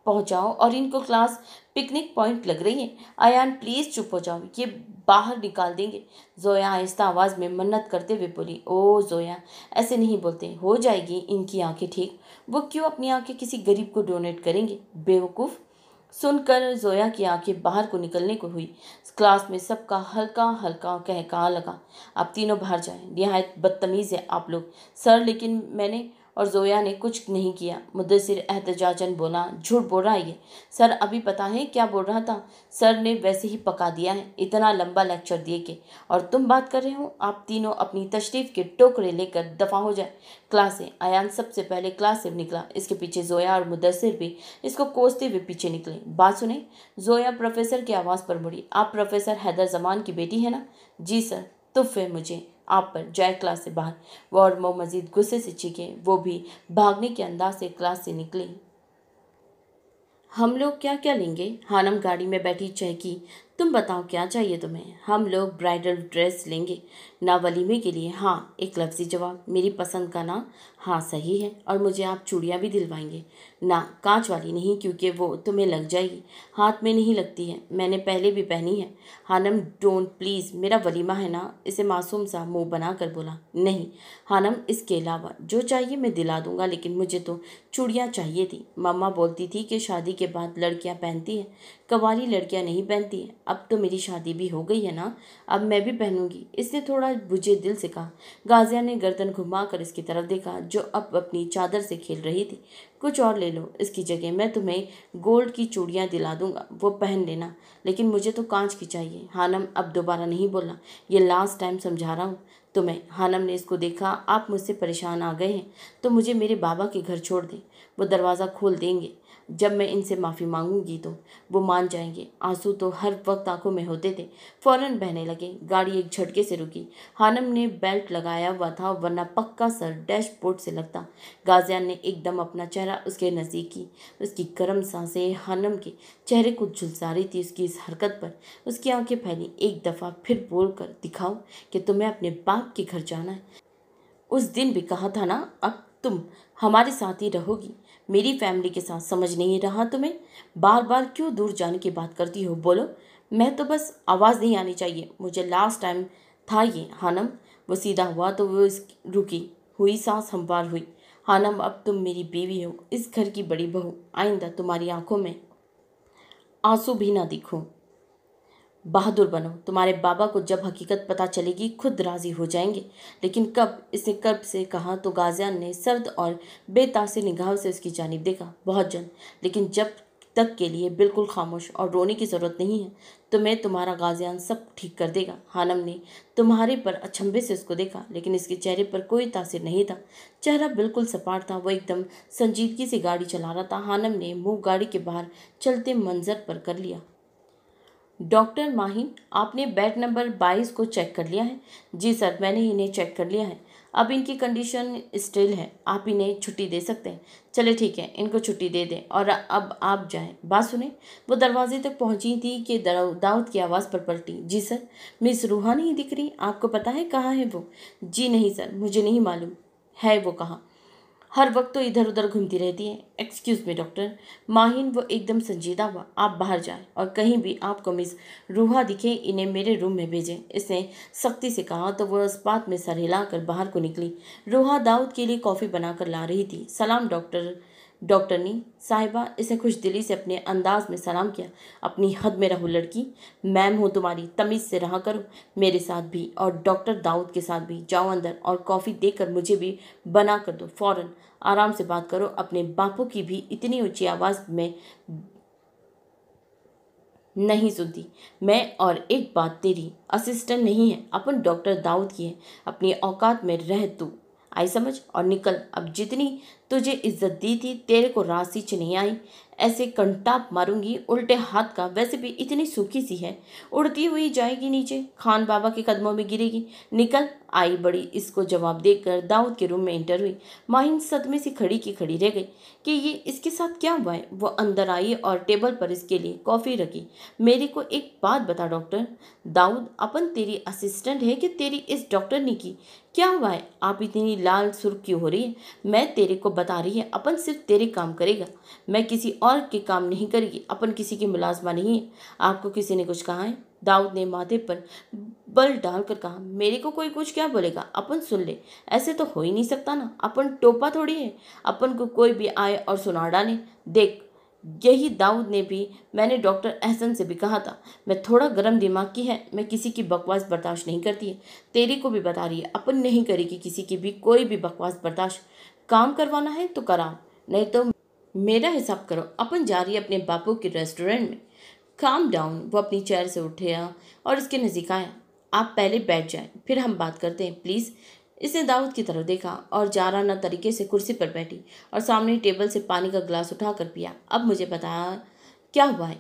पहुंचाओ और इनको क्लास पिकनिक पॉइंट लग रही है आयान प्लीज़ चुप हो जाओ ये बाहर निकाल देंगे जोया आहिस्ता आवाज़ में मन्नत करते हुए बोली ओ जोया ऐसे नहीं बोलते हो जाएगी इनकी आंखें ठीक वो क्यों अपनी आंखें किसी गरीब को डोनेट करेंगे बेवकूफ़ सुनकर जोया की आंखें बाहर को निकलने को हुई क्लास में सबका हल्का हल्का कहका लगा आप तीनों बाहर जाए नहायत बदतमीज़ है आप लोग सर लेकिन मैंने और जोया ने कुछ नहीं किया मुदसर एहतजाजन बोला झूठ बोल रहा है ये सर अभी पता है क्या बोल रहा था सर ने वैसे ही पका दिया है इतना लंबा लेक्चर दिए के और तुम बात कर रहे हो आप तीनों अपनी तशरीफ़ के टोकरे लेकर दफ़ा हो जाए क्लास से आयान सबसे पहले क्लास से निकला इसके पीछे जोया और मुदसर भी इसको कोसते हुए पीछे निकले बात सुने जोया प्रोफेसर की आवाज़ पर मुड़ी आप प्रोफेसर हैदर जमान की बेटी है ना जी सर तुफ है मुझे आप पर जय क्लास से बाहर मो मजीद गुस्से से चीखे वो भी भागने के अंदाज से क्लास से निकले हम लोग क्या क्या लेंगे हानम गाड़ी में बैठी चहकी तुम बताओ क्या चाहिए तुम्हें हम लोग ब्राइडल ड्रेस लेंगे ना वलीमे के लिए हाँ एक लफ्ज़ी जवाब मेरी पसंद का ना हाँ सही है और मुझे आप चूड़ियाँ भी दिलवाएंगे ना कांच वाली नहीं क्योंकि वो तुम्हें लग जाएगी हाथ में नहीं लगती है मैंने पहले भी पहनी है हानम डोंट प्लीज़ मेरा वलीमा है ना इसे मासूम सा मुँह बना कर बोला नहीं हानम इसके अलावा जो चाहिए मैं दिला दूँगा लेकिन मुझे तो चूड़ियाँ चाहिए थी मम्मा बोलती थी कि शादी के बाद लड़कियाँ पहनती हैं कवाली लड़कियां नहीं पहनती हैं अब तो मेरी शादी भी हो गई है ना अब मैं भी पहनूंगी इसने थोड़ा बुझे दिल से कहा गाजिया ने गर्दन घुमाकर इसकी तरफ देखा जो अब अपनी चादर से खेल रही थी कुछ और ले लो इसकी जगह मैं तुम्हें गोल्ड की चूड़ियाँ दिला दूंगा वो पहन लेना लेकिन मुझे तो कांच की चाहिए हानम अब दोबारा नहीं बोला ये लास्ट टाइम समझा रहा हूँ तुम्हें हानम ने इसको देखा आप मुझसे परेशान आ गए हैं तो मुझे मेरे बाबा के घर छोड़ दें वो दरवाज़ा खोल देंगे जब मैं इनसे माफ़ी मांगूंगी तो वो मान जाएंगे आंसू तो हर वक्त आंखों में होते थे फौरन बहने लगे गाड़ी एक झटके से रुकी हानम ने बेल्ट लगाया हुआ था वरना पक्का सर डैशबोर्ड से लगता गाजियान ने एकदम अपना चेहरा उसके नज़दीक की उसकी गर्म सांसें हानम के चेहरे को झुलसा रही थी उसकी इस हरकत पर उसकी आंखें फैली एक दफ़ा फिर बोल कर दिखाओ कि तुम्हें अपने बाप के घर जाना है उस दिन भी कहा था ना अब तुम हमारे साथ ही रहोगी मेरी फैमिली के साथ समझ नहीं रहा तुम्हें बार बार क्यों दूर जाने की बात करती हो बोलो मैं तो बस आवाज़ नहीं आनी चाहिए मुझे लास्ट टाइम था ये हानम वो सीधा हुआ तो वो रुकी हुई सांस हमवार हुई हानम अब तुम मेरी बीवी हो इस घर की बड़ी बहू आइंदा तुम्हारी आंखों में आंसू भी ना दिखूँ बहादुर बनो तुम्हारे बाबा को जब हकीकत पता चलेगी खुद राज़ी हो जाएंगे लेकिन कब इसने कब से कहा तो गाजियान ने सर्द और बेतासर निगाहों से उसकी जानब देखा बहुत जन लेकिन जब तक के लिए बिल्कुल खामोश और रोने की ज़रूरत नहीं है तो मैं तुम्हारा गाजियान सब ठीक कर देगा हानम ने तुम्हारे पर अचंभे से उसको देखा लेकिन इसके चेहरे पर कोई तासिर नहीं था चेहरा बिल्कुल सपाट था वह एकदम संजीदगी से गाड़ी चला रहा था हानम ने मुंह गाड़ी के बाहर चलते मंजर पर कर लिया डॉक्टर माहिम आपने बेड नंबर बाईस को चेक कर लिया है जी सर मैंने इन्हें चेक कर लिया है अब इनकी कंडीशन स्टिल है आप इन्हें छुट्टी दे सकते हैं चले ठीक है इनको छुट्टी दे दें और अब आप जाएं बात सुने वो दरवाजे तक पहुंची थी कि दाऊद की आवाज़ पर पलटी जी सर मिस रूहा नहीं दिख रही आपको पता है कहाँ है वो जी नहीं सर मुझे नहीं मालूम है वो कहाँ हर वक्त तो इधर उधर घूमती रहती है एक्सक्यूज़ मी डॉक्टर माहिन वो एकदम संजीदा हुआ आप बाहर जाएं और कहीं भी आपको मिस रूहा दिखे इन्हें मेरे रूम में भेजें इसने सख्ती से कहा तो वह इस में सर हिला बाहर को निकली रूहा दाऊद के लिए कॉफ़ी बनाकर ला रही थी सलाम डॉक्टर डॉक्टर ने साहिबा इसे खुश दिली से अपने अंदाज में सलाम किया अपनी हद में रहो लड़की मैम हो तुम्हारी तमीज़ से रहा करो मेरे साथ भी और डॉक्टर दाऊद के साथ भी जाओ अंदर और कॉफ़ी देकर मुझे भी बना कर दो फ़ौरन आराम से बात करो अपने बापू की भी इतनी ऊंची आवाज़ में नहीं सुनती मैं और एक बात तेरी असिस्टेंट नहीं है अपन डॉक्टर दाऊद की है अपनी औकात में रह तू आई समझ और निकल अब जितनी तुझे इज्जत दी थी तेरे को रासी च नहीं आई ऐसे कंटाप मारूंगी उल्टे हाथ का वैसे भी इतनी सूखी सी है उड़ती हुई जाएगी नीचे खान बाबा के कदमों में गिरेगी निकल आई बड़ी इसको जवाब देकर दाऊद के रूम में एंटर हुई माहिंद सदमे से खड़ी की खड़ी रह गई कि ये इसके साथ क्या हुआ है वो अंदर आई और टेबल पर इसके लिए कॉफ़ी रखी मेरे को एक बात बता डॉक्टर दाऊद अपन तेरी असिस्टेंट है कि तेरी इस डॉक्टर ने की क्या हुआ है आप इतनी लाल सुर्ख क्यों हो रही है मैं तेरे को बता रही है अपन सिर्फ तेरे काम करेगा मैं किसी और के काम नहीं करेगी अपन किसी की मुलाजमा नहीं है आपको किसी ने कुछ कहा है दाऊद ने माथे पर बल डालकर कहा मेरे को कोई कुछ क्या बोलेगा अपन सुन ले ऐसे तो हो ही नहीं सकता ना अपन टोपा थोड़ी है अपन को कोई भी आए और सुना डाले देख यही दाऊद ने भी मैंने डॉक्टर अहसन से भी कहा था मैं थोड़ा गर्म दिमाग की है मैं किसी की बकवास बर्दाश्त नहीं करती है तेरी को भी बता रही है अपन नहीं करेगी किसी की भी कोई भी बकवास बर्दाश्त काम करवाना है तो करा नहीं तो मेरा हिसाब करो अपन जा रही है अपने बापू के रेस्टोरेंट में काम डाउन वो अपनी चेयर से उठे और इसके नज़दीक आया आप पहले बैठ जाएं फिर हम बात करते हैं प्लीज़ इसने दाऊद की तरफ देखा और जाराना तरीके से कुर्सी पर बैठी और सामने टेबल से पानी का गिलास उठाकर पिया अब मुझे बताया क्या हुआ है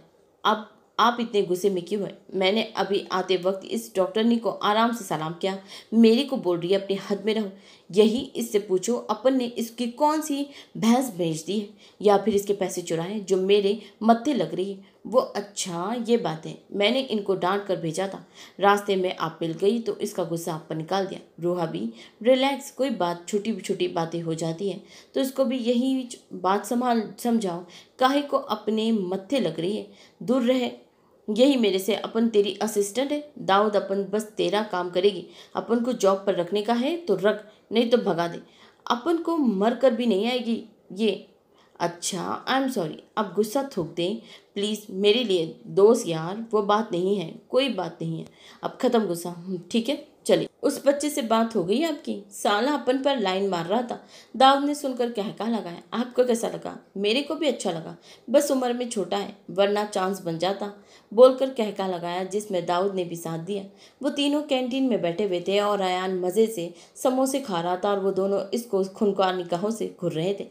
अब आप इतने गुस्से में क्यों है मैंने अभी आते वक्त इस डॉक्टरनी को आराम से सलाम किया मेरी को बोल रही है अपनी हद में रहो यही इससे पूछो अपन ने इसकी कौन सी भैंस भेज दी है या फिर इसके पैसे चुराए जो मेरे मत्थे लग रही है वो अच्छा ये बात है मैंने इनको डांट कर भेजा था रास्ते में आप मिल गई तो इसका गुस्सा आप पर निकाल दिया रूहा भी रिलैक्स कोई बात छोटी छोटी बातें हो जाती है तो इसको भी यही बात संभाल समझाओ काहे को अपने मत्थे लग रही है दूर रहे यही मेरे से अपन तेरी असिस्टेंट है दाऊद अपन बस तेरा काम करेगी अपन को जॉब पर रखने का है तो रख नहीं तो भगा दे अपन को मर कर भी नहीं आएगी ये अच्छा आई एम सॉरी आप गुस्सा थूक दें प्लीज़ मेरे लिए दोस्त यार वो बात नहीं है कोई बात नहीं है अब ख़त्म गुस्सा हम्म, ठीक है चले उस बच्चे से बात हो गई आपकी साला अपन पर लाइन मार रहा था दाऊद ने सुनकर कहका लगाया आपको कैसा लगा मेरे को भी अच्छा लगा बस उम्र में छोटा है वरना चांस बन जाता बोलकर कहका लगाया जिसमें दाऊद ने भी साथ दिया वो तीनों कैंटीन में बैठे हुए थे और अयान मज़े से समोसे खा रहा था और वो दोनों इसको खुनकार निकाहों से घुर रहे थे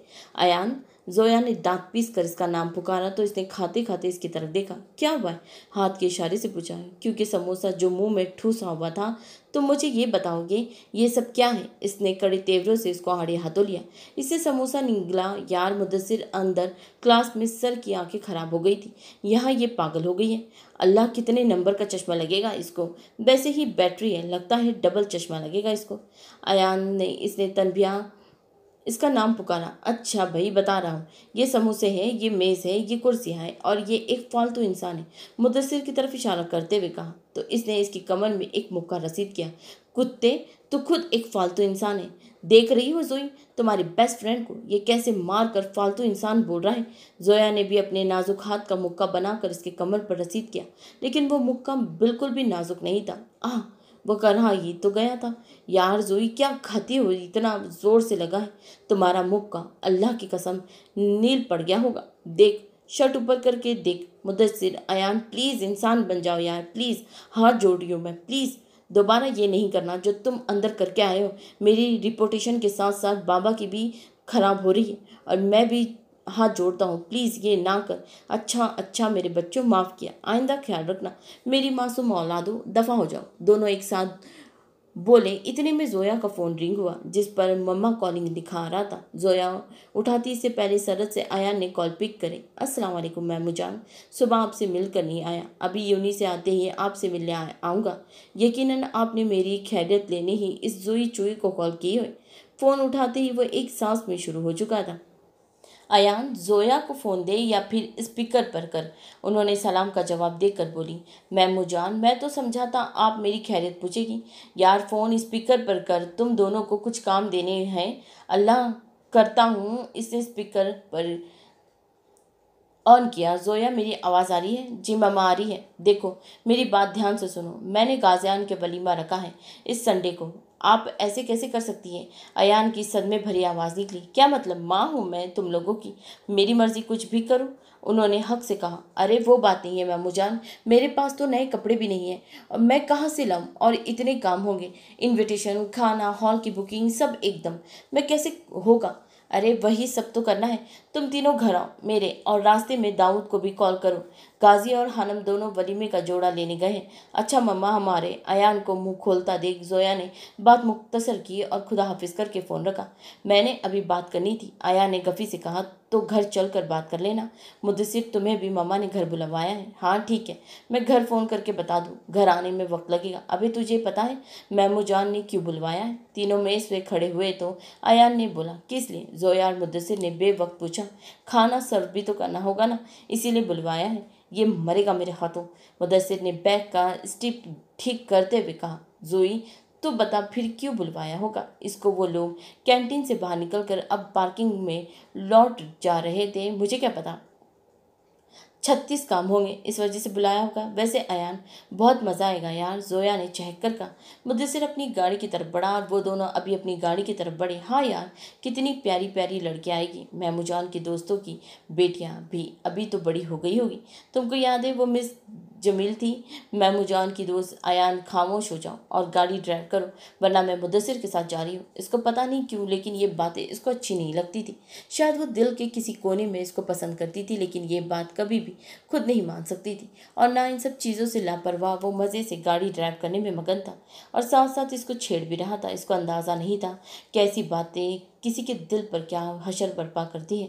अयान जोया ने दांत पीस कर इसका नाम पुकारा तो इसने खाते खाते इसकी तरफ देखा क्या हुआ है हाथ के इशारे से पूछा क्योंकि समोसा जो मुंह में ठूसा हुआ था तो मुझे ये बताओगे ये सब क्या है इसने कड़े तेवरों से इसको आड़े हाथों लिया इससे समोसा निगला यार मुदसर अंदर क्लास में सर की आंखें खराब हो गई थी यहाँ ये पागल हो गई है अल्लाह कितने नंबर का चश्मा लगेगा इसको वैसे ही बैटरी है लगता है डबल चश्मा लगेगा इसको अयान ने इसने तनबिया इसका नाम पुकारा अच्छा भाई बता रहा हूँ ये समोसे हैं ये मेज़ है ये कुर्सियाँ हैं और ये एक फालतू इंसान है मुदसर की तरफ इशारा करते हुए कहा तो इसने इसकी कमर में एक मुक्का रसीद किया कुत्ते तो खुद एक फालतू इंसान है देख रही हो जोई तुम्हारी बेस्ट फ्रेंड को ये कैसे मार कर फालतू इंसान बोल रहा है जोया ने भी अपने नाजुक हाथ का मुक्का बनाकर इसके कमर पर रसीद किया लेकिन वो मुक्का बिल्कुल भी नाजुक नहीं था आह वो कन्हा ये तो गया था यार जोई क्या खाती हो इतना ज़ोर से लगा है तुम्हारा मुख का अल्लाह की कसम नील पड़ गया होगा देख शर्ट ऊपर करके देख मुदसर अयान प्लीज़ इंसान बन जाओ यार प्लीज़ हाथ जोड़ रही हूँ मैं प्लीज़ दोबारा ये नहीं करना जो तुम अंदर करके आए हो मेरी रिपोर्टेशन के साथ साथ बाबा की भी खराब हो रही है और मैं भी हाथ जोड़ता हूँ प्लीज़ ये ना कर अच्छा अच्छा मेरे बच्चों माफ़ किया आइंदा ख्याल रखना मेरी मासूम औलादो दफ़ा हो जाओ दोनों एक साथ बोले इतने में जोया का फ़ोन रिंग हुआ जिस पर मम्मा कॉलिंग दिखा रहा था जोया उठाती इससे पहले सरद से आया ने कॉल पिक करे अस्सलाम वालेकुम मैं मुजान सुबह आपसे मिलकर नहीं आया अभी यूनी से आते ही आपसे मिलने आऊँगा यकीनन आपने मेरी खैरियत लेने ही इस जुई चुई को कॉल की हुई फ़ोन उठाते ही वह एक सांस में शुरू हो चुका था अयान जोया को फ़ोन दे या फिर स्पीकर पर कर उन्होंने सलाम का जवाब देकर बोली मैं जान मैं तो समझाता आप मेरी खैरियत पूछेगी यार फ़ोन स्पीकर पर कर तुम दोनों को कुछ काम देने हैं अल्लाह करता हूँ इसे स्पीकर पर ऑन किया जोया मेरी आवाज़ आ रही है जी मामा आ रही है देखो मेरी बात ध्यान से सुनो मैंने गाजियान के वलीमा रखा है इस संडे को आप ऐसे कैसे कर सकती हैं अयान की सदमे भरी आवाज़ निकली क्या मतलब माँ हूँ मैं तुम लोगों की मेरी मर्ज़ी कुछ भी करूँ उन्होंने हक से कहा अरे वो बात नहीं है मामू जान मेरे पास तो नए कपड़े भी नहीं हैं और मैं कहाँ से लाऊँ और इतने काम होंगे इनविटेशन खाना हॉल की बुकिंग सब एकदम मैं कैसे होगा अरे वही सब तो करना है तुम तीनों घर आओ मेरे और रास्ते में दाऊद को भी कॉल करो गाजी और हनम दोनों वलीमे का जोड़ा लेने गए अच्छा मम्मा हमारे अयान को मुंह खोलता देख जोया ने बात मुख्तसर की और खुदा हाफिज करके फ़ोन रखा मैंने अभी बात करनी थी अयान ने गफ़ी से कहा तो घर चल कर बात कर लेना मुदसर तुम्हें भी मम्मा ने घर बुलवाया है हाँ ठीक है मैं घर फ़ोन करके बता दूँ घर आने में वक्त लगेगा अभी तुझे पता है मैमू जान ने क्यों बुलवाया है तीनों मेज़ पे खड़े हुए तो अयान ने बोला किस लिए जोया और मुदसर ने बेवक्त पूछा खाना सर्व भी तो करना होगा ना इसीलिए बुलवाया है ये मरेगा मेरे हाथों मुदसर ने बैग का स्टिप ठीक करते हुए कहा जोई तो बता फिर क्यों बुलवाया होगा इसको वो लोग कैंटीन से बाहर निकलकर अब पार्किंग में लौट जा रहे थे मुझे क्या पता छत्तीस काम होंगे इस वजह से बुलाया होगा वैसे अयान बहुत मज़ा आएगा यार जोया ने चहक कर कहा मुदसर अपनी गाड़ी की तरफ बढ़ा और वो दोनों अभी अपनी गाड़ी की तरफ बढ़े हाँ यार कितनी प्यारी प्यारी लड़कियाँ आएगी महमू के दोस्तों की बेटियाँ भी अभी तो बड़ी हो गई होगी तुमको याद है वो मिस जमील थी मैं मुझान की दोस्त आयान खामोश हो जाऊँ और गाड़ी ड्राइव करो वरना मैं मुदसर के साथ जा रही हूँ इसको पता नहीं क्यों लेकिन ये बातें इसको अच्छी नहीं लगती थी शायद वो दिल के किसी कोने में इसको पसंद करती थी लेकिन ये बात कभी भी खुद नहीं मान सकती थी और ना इन सब चीज़ों से लापरवाह वो मज़े से गाड़ी ड्राइव करने में मगन था और साथ साथ इसको छेड़ भी रहा था इसको अंदाज़ा नहीं था कैसी बातें किसी के दिल पर क्या हशर बर्पा करती है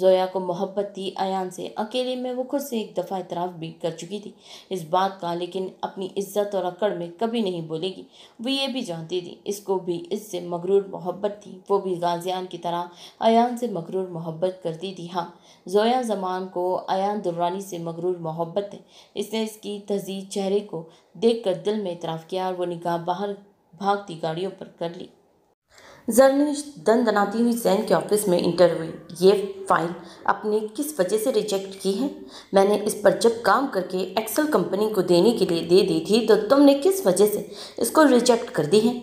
जोया को मोहब्बत थी अन से अकेले में वो खुद से एक दफ़ा इतराफ़ भी कर चुकी थी इस बात का लेकिन अपनी इज्जत और अकड़ में कभी नहीं बोलेगी वो ये भी जानती थी इसको भी इससे मगरूर मोहब्बत थी वो भी गाजियान की तरह अन से मगरूर मोहब्बत करती थी हाँ जोया जमान को अन दुर्रानी से मगरूर मोहब्बत है इसने इसकी तहजीब चेहरे को देख दिल में इतराफ़ किया और वह निगाह बाहर भागती गाड़ियों पर कर ली जर्नलिस्ट ने दनाती हुई जैन के ऑफिस में इंटरव्यू ये फाइल आपने किस वजह से रिजेक्ट की है मैंने इस पर जब काम करके एक्सल कंपनी को देने के लिए दे दी थी तो तुमने किस वजह से इसको रिजेक्ट कर दी है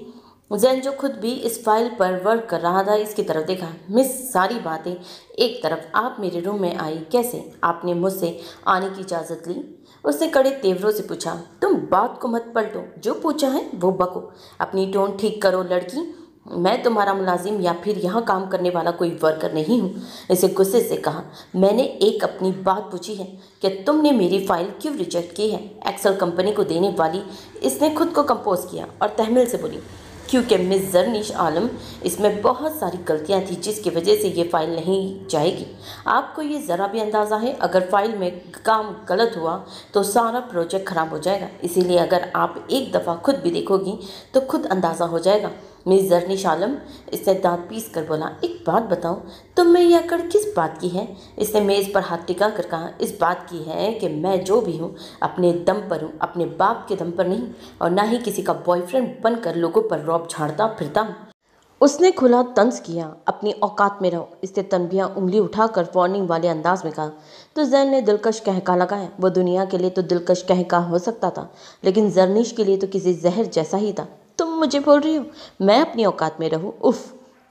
जैन जो खुद भी इस फाइल पर वर्क कर रहा था इसकी तरफ देखा मिस सारी बातें एक तरफ आप मेरे रूम में आई कैसे आपने मुझसे आने की इजाज़त ली उसने कड़े तेवरों से पूछा तुम बात को मत पलटो जो पूछा है वो बको अपनी टोन ठीक करो लड़की मैं तुम्हारा मुलाजिम या फिर यहाँ काम करने वाला कोई वर्कर नहीं हूँ इसे गुस्से से कहा मैंने एक अपनी बात पूछी है कि तुमने मेरी फ़ाइल क्यों रिजेक्ट की है एक्सल कंपनी को देने वाली इसने खुद को कंपोज किया और तहमिल से बोली क्योंकि मिस जरनीश आलम इसमें बहुत सारी गलतियाँ थी जिसकी वजह से ये फ़ाइल नहीं जाएगी आपको ये ज़रा भी अंदाज़ा है अगर फ़ाइल में काम गलत हुआ तो सारा प्रोजेक्ट ख़राब हो जाएगा इसीलिए अगर आप एक दफ़ा खुद भी देखोगी तो खुद अंदाज़ा हो जाएगा मिस जरनी शालम इसने दांत पीस कर बोला एक बात बताओ तुम में यह अकड़ किस बात की है इसने मेज़ पर हाथ टिका कर कहा इस बात की है कि मैं जो भी हूँ अपने दम पर हूँ अपने बाप के दम पर नहीं और ना ही किसी का बॉयफ्रेंड बनकर लोगों पर रौब झाड़ता फिरता हूँ उसने खुला तंज किया अपनी औकात में रहो इससे तनबिया उंगली उठाकर वार्निंग वाले अंदाज में कहा तो जैन ने दिलकश कहका लगाया वो दुनिया के लिए तो दिलकश कहका हो सकता था लेकिन जरनिश के लिए तो किसी जहर जैसा ही था तुम मुझे बोल रही हो मैं अपनी औकात में रहूँ उफ़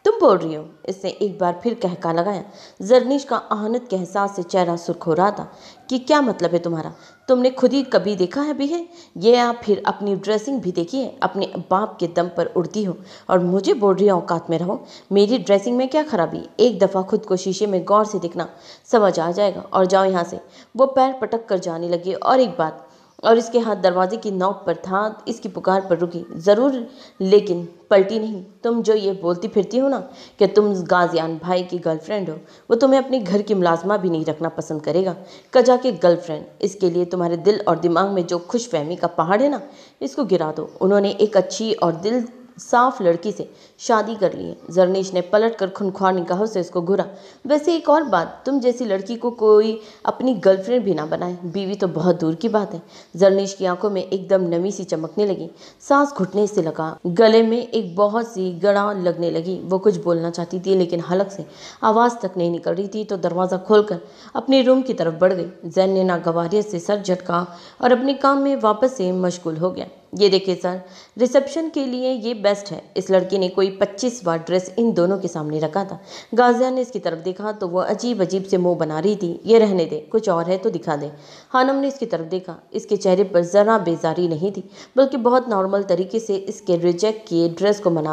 तुम बोल रही हो इसने एक बार फिर कहका लगाया जरनीश का आहनत के एहसास से चेहरा सुर्ख हो रहा था कि क्या मतलब है तुम्हारा तुमने खुद ही कभी देखा है भी है ये आप फिर अपनी ड्रेसिंग भी देखी है अपने बाप के दम पर उड़ती हो और मुझे बोल रही हो औकात में रहो मेरी ड्रेसिंग में क्या खराबी एक दफ़ा खुद को शीशे में गौर से देखना समझ आ जाएगा और जाओ यहाँ से वो पैर पटक कर जाने लगी और एक बात और इसके हाथ दरवाजे की नौक पर था इसकी पुकार पर रुकी ज़रूर लेकिन पलटी नहीं तुम जो ये बोलती फिरती हो ना कि तुम गाजियान भाई की गर्लफ्रेंड हो वो तुम्हें अपने घर की मुलाजमा भी नहीं रखना पसंद करेगा कजा के गर्लफ्रेंड इसके लिए तुम्हारे दिल और दिमाग में जो खुश का पहाड़ है ना इसको गिरा दो उन्होंने एक अच्छी और दिल साफ लड़की से शादी कर ली है जरनीश ने पलट कर खुनख्वार निकाहों से उसको घुरा वैसे एक और बात तुम जैसी लड़की को कोई अपनी गर्लफ्रेंड भी ना बनाए बीवी तो बहुत दूर की बात है जरनीश की आंखों में एकदम नमी सी चमकने लगी सांस घुटने से लगा गले में एक बहुत सी गड़ा लगने लगी वो कुछ बोलना चाहती थी लेकिन हलक से आवाज़ तक नहीं निकल रही थी तो दरवाज़ा खोलकर अपने रूम की तरफ बढ़ गई जैन ने नागवारियत से सर झटका और अपने काम में वापस से मशगूल हो गया ये देखिए सर रिसेप्शन के लिए ये बेस्ट है इस लड़की ने कोई पच्चीस बार ड्रेस इन दोनों के सामने रखा था गाजिया ने इसकी तरफ देखा तो वह अजीब अजीब से मुंह बना रही थी ये रहने दे कुछ और है तो दिखा दे हानम ने इसकी तरफ देखा इसके चेहरे पर ज़रा बेजारी नहीं थी बल्कि बहुत नॉर्मल तरीके से इसके रिजेक्ट किए ड्रेस को मना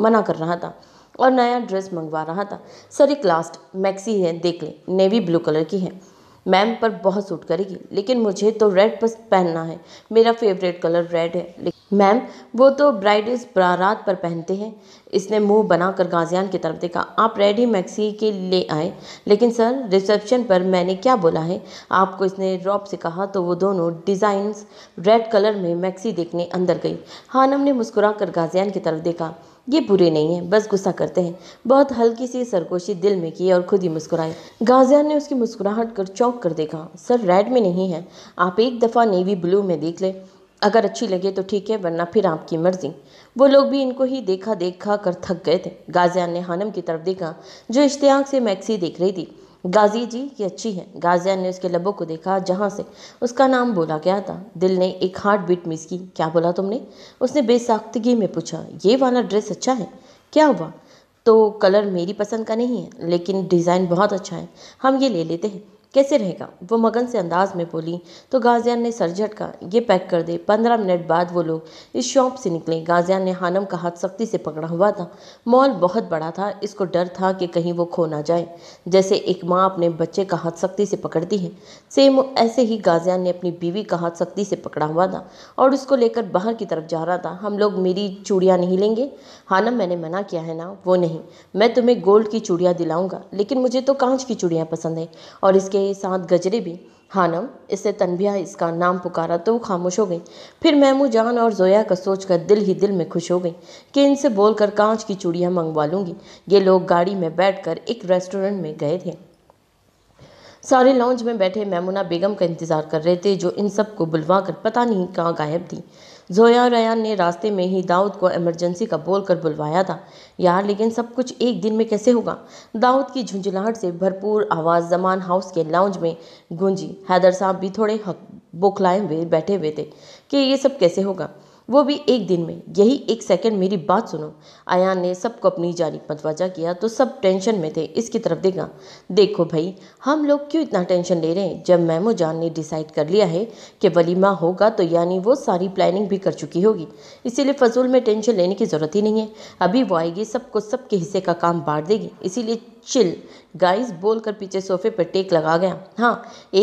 मना कर रहा था और नया ड्रेस मंगवा रहा था सर एक लास्ट मैक्सी है देख ले नेवी ब्लू कलर की है मैम पर बहुत सूट करेगी लेकिन मुझे तो रेड बस पहनना है मेरा फेवरेट कलर रेड है मैम वो तो ब्राइड इस बारात पर पहनते हैं इसने मुंह बनाकर गाज़ियान की तरफ देखा आप रेडी मैक्सी के ले आए लेकिन सर रिसेप्शन पर मैंने क्या बोला है आपको इसने रॉब से कहा तो वो दोनों डिज़ाइंस रेड कलर में मैक्सी देखने अंदर गई हानम ने मुस्कुरा कर गाज़ियान की तरफ देखा ये बुरे नहीं हैं बस गुस्सा करते हैं बहुत हल्की सी सरगोशी दिल में की और खुद ही मुस्कुराए गाजियान ने उसकी मुस्कुराहट कर चौंक कर देखा सर रेड में नहीं है आप एक दफ़ा नेवी ब्लू में देख ले अगर अच्छी लगे तो ठीक है वरना फिर आपकी मर्ज़ी वो लोग भी इनको ही देखा देखा कर थक गए थे गाजियान ने हानम की तरफ देखा जो इश्तियाक से मैक्सी देख रही थी गाजी जी ये अच्छी है गाजियान ने उसके लबों को देखा जहाँ से उसका नाम बोला गया था दिल ने एक हार्ट बीट मिस की क्या बोला तुमने उसने बेसाख्तगी में पूछा ये वाला ड्रेस अच्छा है क्या हुआ तो कलर मेरी पसंद का नहीं है लेकिन डिज़ाइन बहुत अच्छा है हम ये ले लेते हैं कैसे रहेगा वो मगन से अंदाज में बोली तो गाजियान ने सर झटका ये पैक कर दे पंद्रह मिनट बाद वो लोग इस शॉप से निकले गाजियान ने हानम का हाथ सख्ती से पकड़ा हुआ था मॉल बहुत बड़ा था इसको डर था कि कहीं वो खो ना जाए जैसे एक माँ अपने बच्चे का हाथ सख्ती से पकड़ती है सेम ऐसे ही गाजियान ने अपनी बीवी का हाथ सख्ती से पकड़ा हुआ था और उसको लेकर बाहर की तरफ जा रहा था हम लोग मेरी चूड़ियाँ नहीं लेंगे हानम मैंने मना किया है ना वो नहीं मैं तुम्हें गोल्ड की चूड़ियाँ दिलाऊँगा लेकिन मुझे तो कांच की चूड़ियाँ पसंद है और इसके साथ गजरे भी हानम इसे तनबिया इसका नाम पुकारा तो वो खामोश हो गई फिर महमू जान और जोया का सोचकर दिल ही दिल में खुश हो गई कि इनसे बोलकर कांच की चूड़ियाँ मंगवा लूँगी ये लोग गाड़ी में बैठकर एक रेस्टोरेंट में गए थे सारे लॉन्ज में बैठे मैमुना बेगम का इंतज़ार कर रहे थे जो इन सब को बुलवा कर पता नहीं कहाँ गायब थी जोया और रयान ने रास्ते में ही दाऊद को इमरजेंसी का बोल कर बुलवाया था यार लेकिन सब कुछ एक दिन में कैसे होगा दाऊद की झुंझुलाहट से भरपूर आवाज़ जमान हाउस के लाउंज में गूंजी हैदर साहब भी थोड़े बुखलाए हुए बैठे हुए थे कि ये सब कैसे होगा वो भी एक दिन में यही एक सेकंड मेरी बात सुनो आयान ने सबको अपनी जानी मतवाजा किया तो सब टेंशन में थे इसकी तरफ देखा देखो भाई हम लोग क्यों इतना टेंशन ले रहे हैं जब मैमो जान ने डिसाइड कर लिया है कि वलीमा होगा तो यानी वो सारी प्लानिंग भी कर चुकी होगी इसीलिए फजूल में टेंशन लेने की ज़रूरत ही नहीं है अभी वो आएगी सबको सबके हिस्से का काम बांट देगी इसीलिए चिल गाइस बोलकर पीछे सोफे पर टेक लगा गया हाँ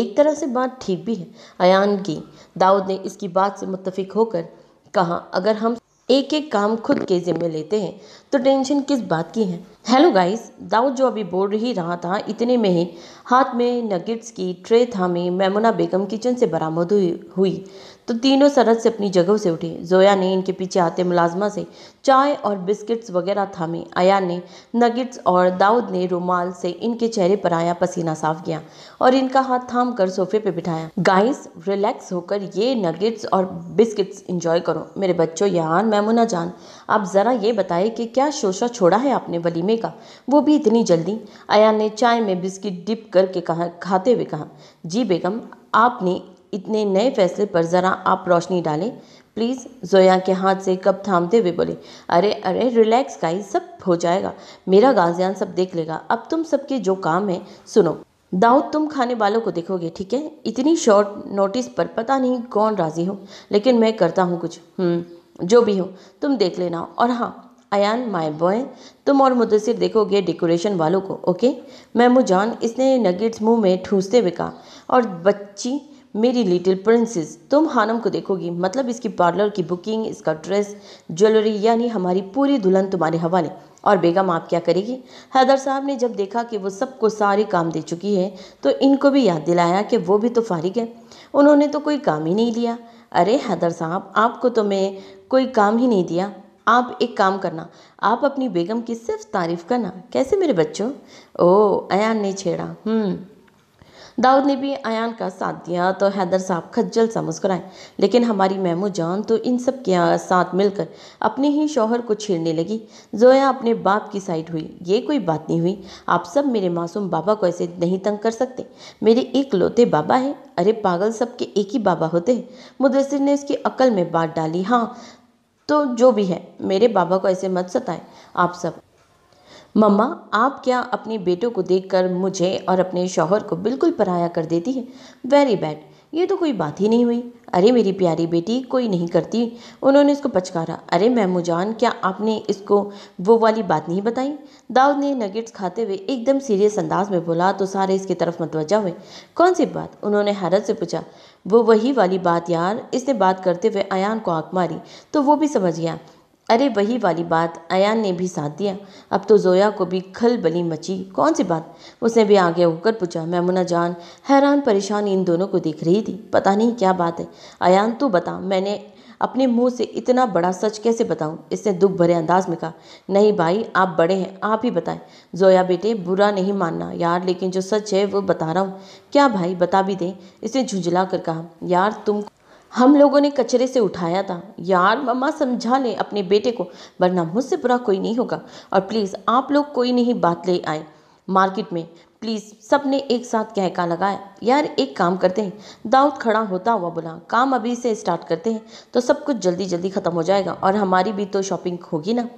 एक तरह से बात ठीक भी है अयान की दाऊद ने इसकी बात से मुतफिक होकर कहाँ अगर हम एक एक काम खुद के ज़िम्मे लेते हैं तो टेंशन किस बात की है हेलो गाइस दाऊद जो अभी बोल ही रहा था इतने में ही हाथ में नगेट्स की ट्रे थामे मेमुना बेगम किचन से बरामद हुई हुई तो तीनों सरहद से अपनी जगह से उठे जोया ने इनके पीछे आते मुलाजमा से चाय और बिस्किट्स वगैरह थामे आया ने नगेट्स और दाऊद ने रुमाल से इनके चेहरे पर आया पसीना साफ किया और इनका हाथ थाम कर सोफे पे बिठाया गाइस रिलैक्स होकर ये नगेट्स और बिस्किट्स इंजॉय करो मेरे बच्चों यान मैमुना जान आप ज़रा ये बताए कि क्या शोशा छोड़ा है आपने वलीमे का वो भी इतनी जल्दी आया ने चाय में बिस्किट डिप करके कहा खाते हुए कहा जी बेगम आपने इतने नए फैसले पर ज़रा आप रोशनी डालें प्लीज़ जोया के हाथ से कब थामते हुए बोले अरे अरे रिलैक्स गाइस सब हो जाएगा मेरा गाजियान सब देख लेगा अब तुम सबके जो काम है सुनो दाऊद तुम खाने वालों को देखोगे ठीक है इतनी शॉर्ट नोटिस पर पता नहीं कौन राज़ी हो लेकिन मैं करता हूँ कुछ हम्म, जो भी हो तुम देख लेना और हाँ अयान माय बॉय तुम और मुदसर देखोगे डेकोरेशन वालों को ओके मैं जान इसने नगेट्स मुंह में ठूसते हुए कहा और बच्ची मेरी लिटिल प्रिंसेस तुम हानम को देखोगी मतलब इसकी पार्लर की बुकिंग इसका ड्रेस ज्वेलरी यानी हमारी पूरी दुल्हन तुम्हारे हवाले और बेगम आप क्या करेगी हैदर साहब ने जब देखा कि वो सबको सारे काम दे चुकी है तो इनको भी याद दिलाया कि वो भी तो फारिग है उन्होंने तो कोई काम ही नहीं लिया अरे हैदर साहब आपको तो मैं कोई काम ही नहीं दिया आप एक काम करना आप अपनी बेगम की सिर्फ तारीफ़ करना कैसे मेरे बच्चों ओ अन ने छेड़ा हम्म दाऊद ने भी अयान का साथ दिया तो हैदर साहब खज्जल सा मुस्कुराए लेकिन हमारी महमू जान तो इन सब के साथ मिलकर अपने ही शौहर को छेड़ने लगी जोया अपने बाप की साइड हुई ये कोई बात नहीं हुई आप सब मेरे मासूम बाबा को ऐसे नहीं तंग कर सकते मेरे एक लोते बाबा हैं अरे पागल सबके एक ही बाबा होते हैं मुदसर ने उसकी अकल में बात डाली हाँ तो जो भी है मेरे बाबा को ऐसे मत सताएं आप सब मम्मा आप क्या अपने बेटों को देखकर मुझे और अपने शौहर को बिल्कुल पराया कर देती है वेरी बैड ये तो कोई बात ही नहीं हुई अरे मेरी प्यारी बेटी कोई नहीं करती उन्होंने इसको पचकारा अरे महमू जान क्या आपने इसको वो वाली बात नहीं बताई दाऊद ने नगेट्स खाते हुए एकदम सीरियस अंदाज में बोला तो सारे इसकी तरफ मतवजा हुए कौन सी बात उन्होंने हैरत से पूछा वो वही वाली बात यार इसने बात करते हुए अन को आँख मारी तो वो भी समझ गया अरे वही वाली बात अयान ने भी साथ दिया अब तो जोया को भी खलबली मची कौन सी बात उसने भी आगे होकर पूछा मैमुना जान हैरान परेशान इन दोनों को देख रही थी पता नहीं क्या बात है अयान तू बता मैंने अपने मुंह से इतना बड़ा सच कैसे बताऊं इसने दुख भरे अंदाज में कहा नहीं भाई आप बड़े हैं आप ही बताएं जोया बेटे बुरा नहीं मानना यार लेकिन जो सच है वो बता रहा हूँ क्या भाई बता भी दें इसने झुंझला कर कहा यार तुम हम लोगों ने कचरे से उठाया था यार मम्मा समझा लें अपने बेटे को वरना मुझसे बुरा कोई नहीं होगा और प्लीज़ आप लोग कोई नहीं बात ले आए मार्केट में प्लीज़ सब ने एक साथ कहका लगाया यार एक काम करते हैं दाऊद खड़ा होता हुआ बोला काम अभी से स्टार्ट करते हैं तो सब कुछ जल्दी जल्दी ख़त्म हो जाएगा और हमारी भी तो शॉपिंग होगी ना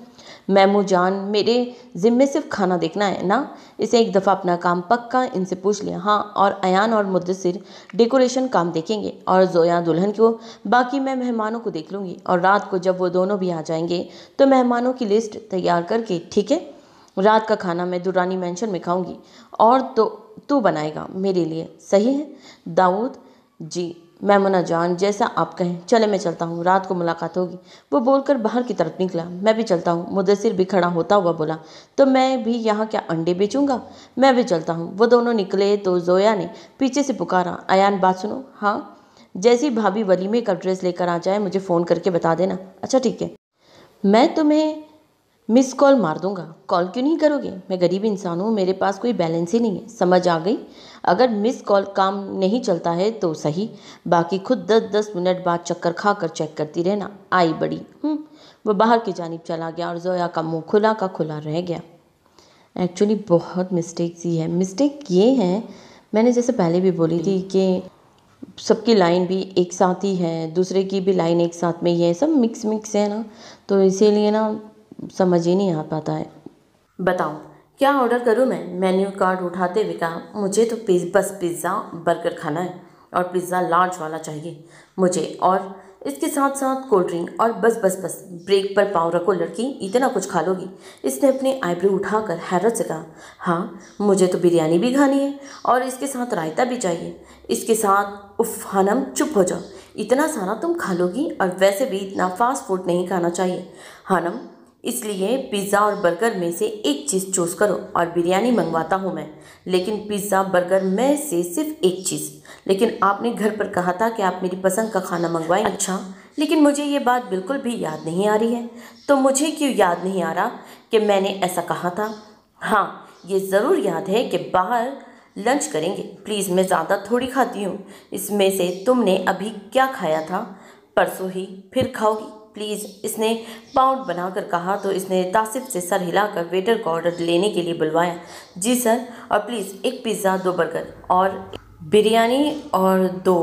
मैमो जान मेरे ज़िम्मे सिर्फ खाना देखना है ना इसे एक दफ़ा अपना काम पक्का इनसे पूछ लिया हाँ और अन और मुदसर डेकोरेशन काम देखेंगे और जोया दुल्हन को बाकी मैं मेहमानों को देख लूँगी और रात को जब वो दोनों भी आ जाएंगे तो मेहमानों की लिस्ट तैयार करके ठीक है रात का खाना मैं दुरानी मैंशन में खाऊंगी और तो तू बनाएगा मेरे लिए सही है दाऊद जी मैं मना जान जैसा आप कहें चले मैं चलता हूँ रात को मुलाकात होगी वो बोलकर बाहर की तरफ निकला मैं भी चलता हूँ मुदसर भी खड़ा होता हुआ बोला तो मैं भी यहाँ क्या अंडे बेचूंगा मैं भी चलता हूँ वो दोनों निकले तो जोया ने पीछे से पुकारा अयान बात सुनो हाँ जैसी भाभी वलीमे का ड्रेस लेकर आ जाए मुझे फ़ोन करके बता देना अच्छा ठीक है मैं तुम्हें मिस कॉल मार दूंगा कॉल क्यों नहीं करोगे मैं गरीब इंसान हूँ मेरे पास कोई बैलेंस ही नहीं है समझ आ गई अगर मिस कॉल काम नहीं चलता है तो सही बाकी खुद दस दस मिनट बाद चक्कर खा कर चेक करती रहना आई बड़ी हम्म, वह बाहर की जानब चला गया और जोया का मुंह खुला का खुला रह गया एक्चुअली बहुत मिस्टेक सी है मिस्टेक ये है मैंने जैसे पहले भी बोली थी कि सबकी लाइन भी एक साथ ही है दूसरे की भी लाइन एक साथ में ही है सब मिक्स मिक्स है ना तो इसीलिए ना समझ ही नहीं आ पाता है बताऊँ क्या ऑर्डर करूँ मैं मेन्यू कार्ड उठाते हुए कहा मुझे तो पिज, बस पिज़्ज़ा बर्गर खाना है और पिज़्ज़ा लार्ज वाला चाहिए मुझे और इसके साथ साथ कोल्ड ड्रिंक और बस बस बस ब्रेक पर पाँव रखो लड़की इतना कुछ खा लोगी इसने अपने आईब्रो उठाकर हैरत से कहा हाँ मुझे तो बिरयानी भी खानी है और इसके साथ रायता भी चाहिए इसके साथ उफ हनम चुप हो जाओ इतना सारा तुम खा लोगी और वैसे भी इतना फास्ट फूड नहीं खाना चाहिए हनम इसलिए पिज़्ज़ा और बर्गर में से एक चीज़ चूज़ करो और बिरयानी मंगवाता हूँ मैं लेकिन पिज़्ज़ा बर्गर में से सिर्फ एक चीज़ लेकिन आपने घर पर कहा था कि आप मेरी पसंद का खाना मंगवाएं अच्छा लेकिन मुझे ये बात बिल्कुल भी याद नहीं आ रही है तो मुझे क्यों याद नहीं आ रहा कि मैंने ऐसा कहा था हाँ ये ज़रूर याद है कि बाहर लंच करेंगे प्लीज़ मैं ज़्यादा थोड़ी खाती हूँ इसमें से तुमने अभी क्या खाया था परसों ही फिर खाओगी प्लीज़ इसने पाउंड बनाकर कहा तो इसने तासिफ से सर हिलाकर वेटर को ऑर्डर लेने के लिए बुलवाया जी सर और प्लीज़ एक पिज़्ज़ा दो बर्गर और बिरयानी और दो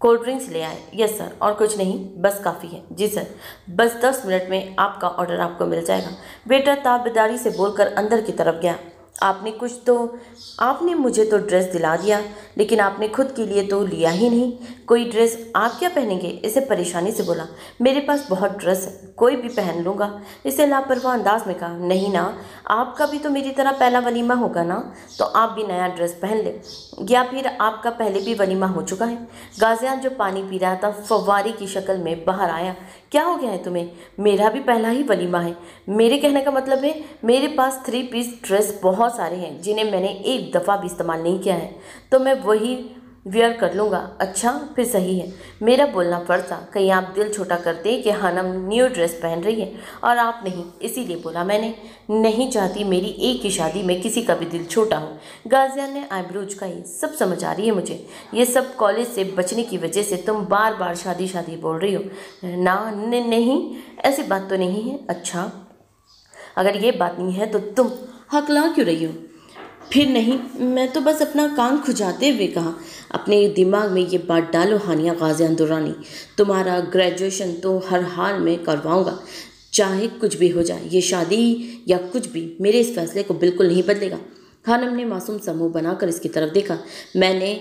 कोल्ड ड्रिंक्स ले आए यस सर और कुछ नहीं बस काफ़ी है जी सर बस दस मिनट में आपका ऑर्डर आपको मिल जाएगा वेटर ताबेदारी से बोलकर अंदर की तरफ गया आपने कुछ तो आपने मुझे तो ड्रेस दिला दिया लेकिन आपने खुद के लिए तो लिया ही नहीं कोई ड्रेस आप क्या पहनेंगे इसे परेशानी से बोला मेरे पास बहुत ड्रेस है कोई भी पहन लूँगा इसे लापरवाह अंदाज में कहा नहीं ना आपका भी तो मेरी तरह पहला वलीमा होगा ना तो आप भी नया ड्रेस पहन ले या फिर आपका पहले भी वलीमा हो चुका है गाजियान जो पानी पी रहा था फवारी की शक्ल में बाहर आया क्या हो गया है तुम्हें मेरा भी पहला ही वलीमा है मेरे कहने का मतलब है मेरे पास थ्री पीस ड्रेस बहुत सारे हैं जिन्हें मैंने एक दफ़ा भी इस्तेमाल नहीं किया है तो मैं वही वियर कर लूँगा अच्छा फिर सही है मेरा बोलना पड़ता कहीं आप दिल छोटा करते कि हानम न्यू ड्रेस पहन रही है और आप नहीं इसीलिए बोला मैंने नहीं चाहती मेरी एक ही शादी में किसी का भी दिल छोटा हो गाजियान ने आईब्रोज का ही सब समझ आ रही है मुझे ये सब कॉलेज से बचने की वजह से तुम बार बार शादी शादी बोल रही हो ना न, नहीं ऐसी बात तो नहीं है अच्छा अगर ये बात नहीं है तो तुम हकला क्यों रही हो फिर नहीं मैं तो बस अपना कान खुजाते हुए कहा अपने दिमाग में ये बात डालो हानिया गाजी अंदुरानी तुम्हारा ग्रेजुएशन तो हर हाल में करवाऊँगा चाहे कुछ भी हो जाए ये शादी या कुछ भी मेरे इस फैसले को बिल्कुल नहीं बदलेगा खानम ने मासूम समूह बनाकर इसकी तरफ देखा मैंने